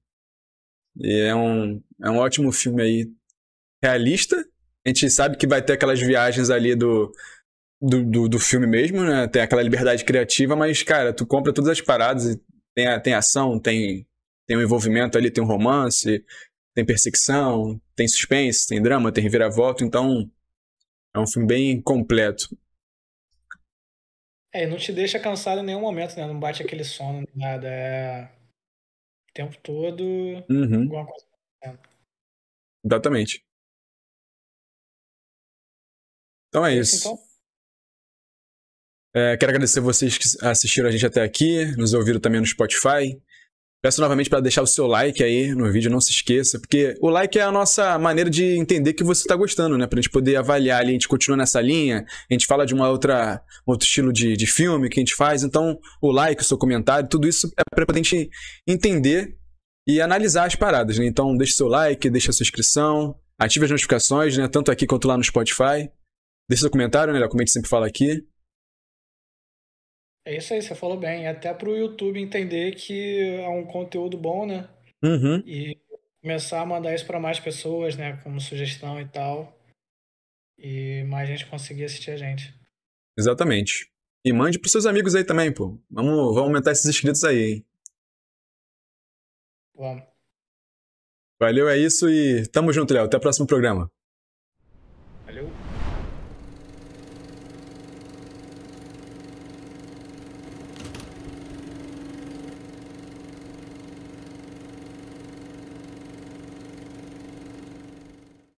E é um, é um ótimo filme aí, realista. A gente sabe que vai ter aquelas viagens ali do do, do, do, filme mesmo, né? Tem aquela liberdade criativa, mas, cara, tu compra todas as paradas, tem, tem ação, tem, tem um envolvimento ali, tem um romance, tem perseguição, tem suspense, tem drama, tem reviravolta, então é um filme bem completo. É, e não te deixa cansado em nenhum momento, né? Não bate aquele sono, nada. É. O tempo todo. Uhum. Alguma coisa. Exatamente. Então é isso. Então, é, quero agradecer vocês que assistiram a gente até aqui, nos ouviram também no Spotify. Peço novamente para deixar o seu like aí no vídeo, não se esqueça, porque o like é a nossa maneira de entender que você está gostando, né? Para a gente poder avaliar ali, a gente continua nessa linha, a gente fala de uma outra, outro estilo de, de filme que a gente faz, então o like, o seu comentário, tudo isso é para a gente entender e analisar as paradas, né? Então deixe seu like, deixe a sua inscrição, ative as notificações, né? Tanto aqui quanto lá no Spotify. Deixe seu comentário, né? O comente sempre fala aqui. É isso aí, você falou bem. Até para o YouTube entender que é um conteúdo bom, né? Uhum. E começar a mandar isso para mais pessoas, né? Como sugestão e tal. E mais gente conseguir assistir a gente. Exatamente. E mande pros seus amigos aí também, pô. Vamos, vamos aumentar esses inscritos aí, hein? Vamos. Valeu, é isso e tamo junto, Léo. Até o próximo programa.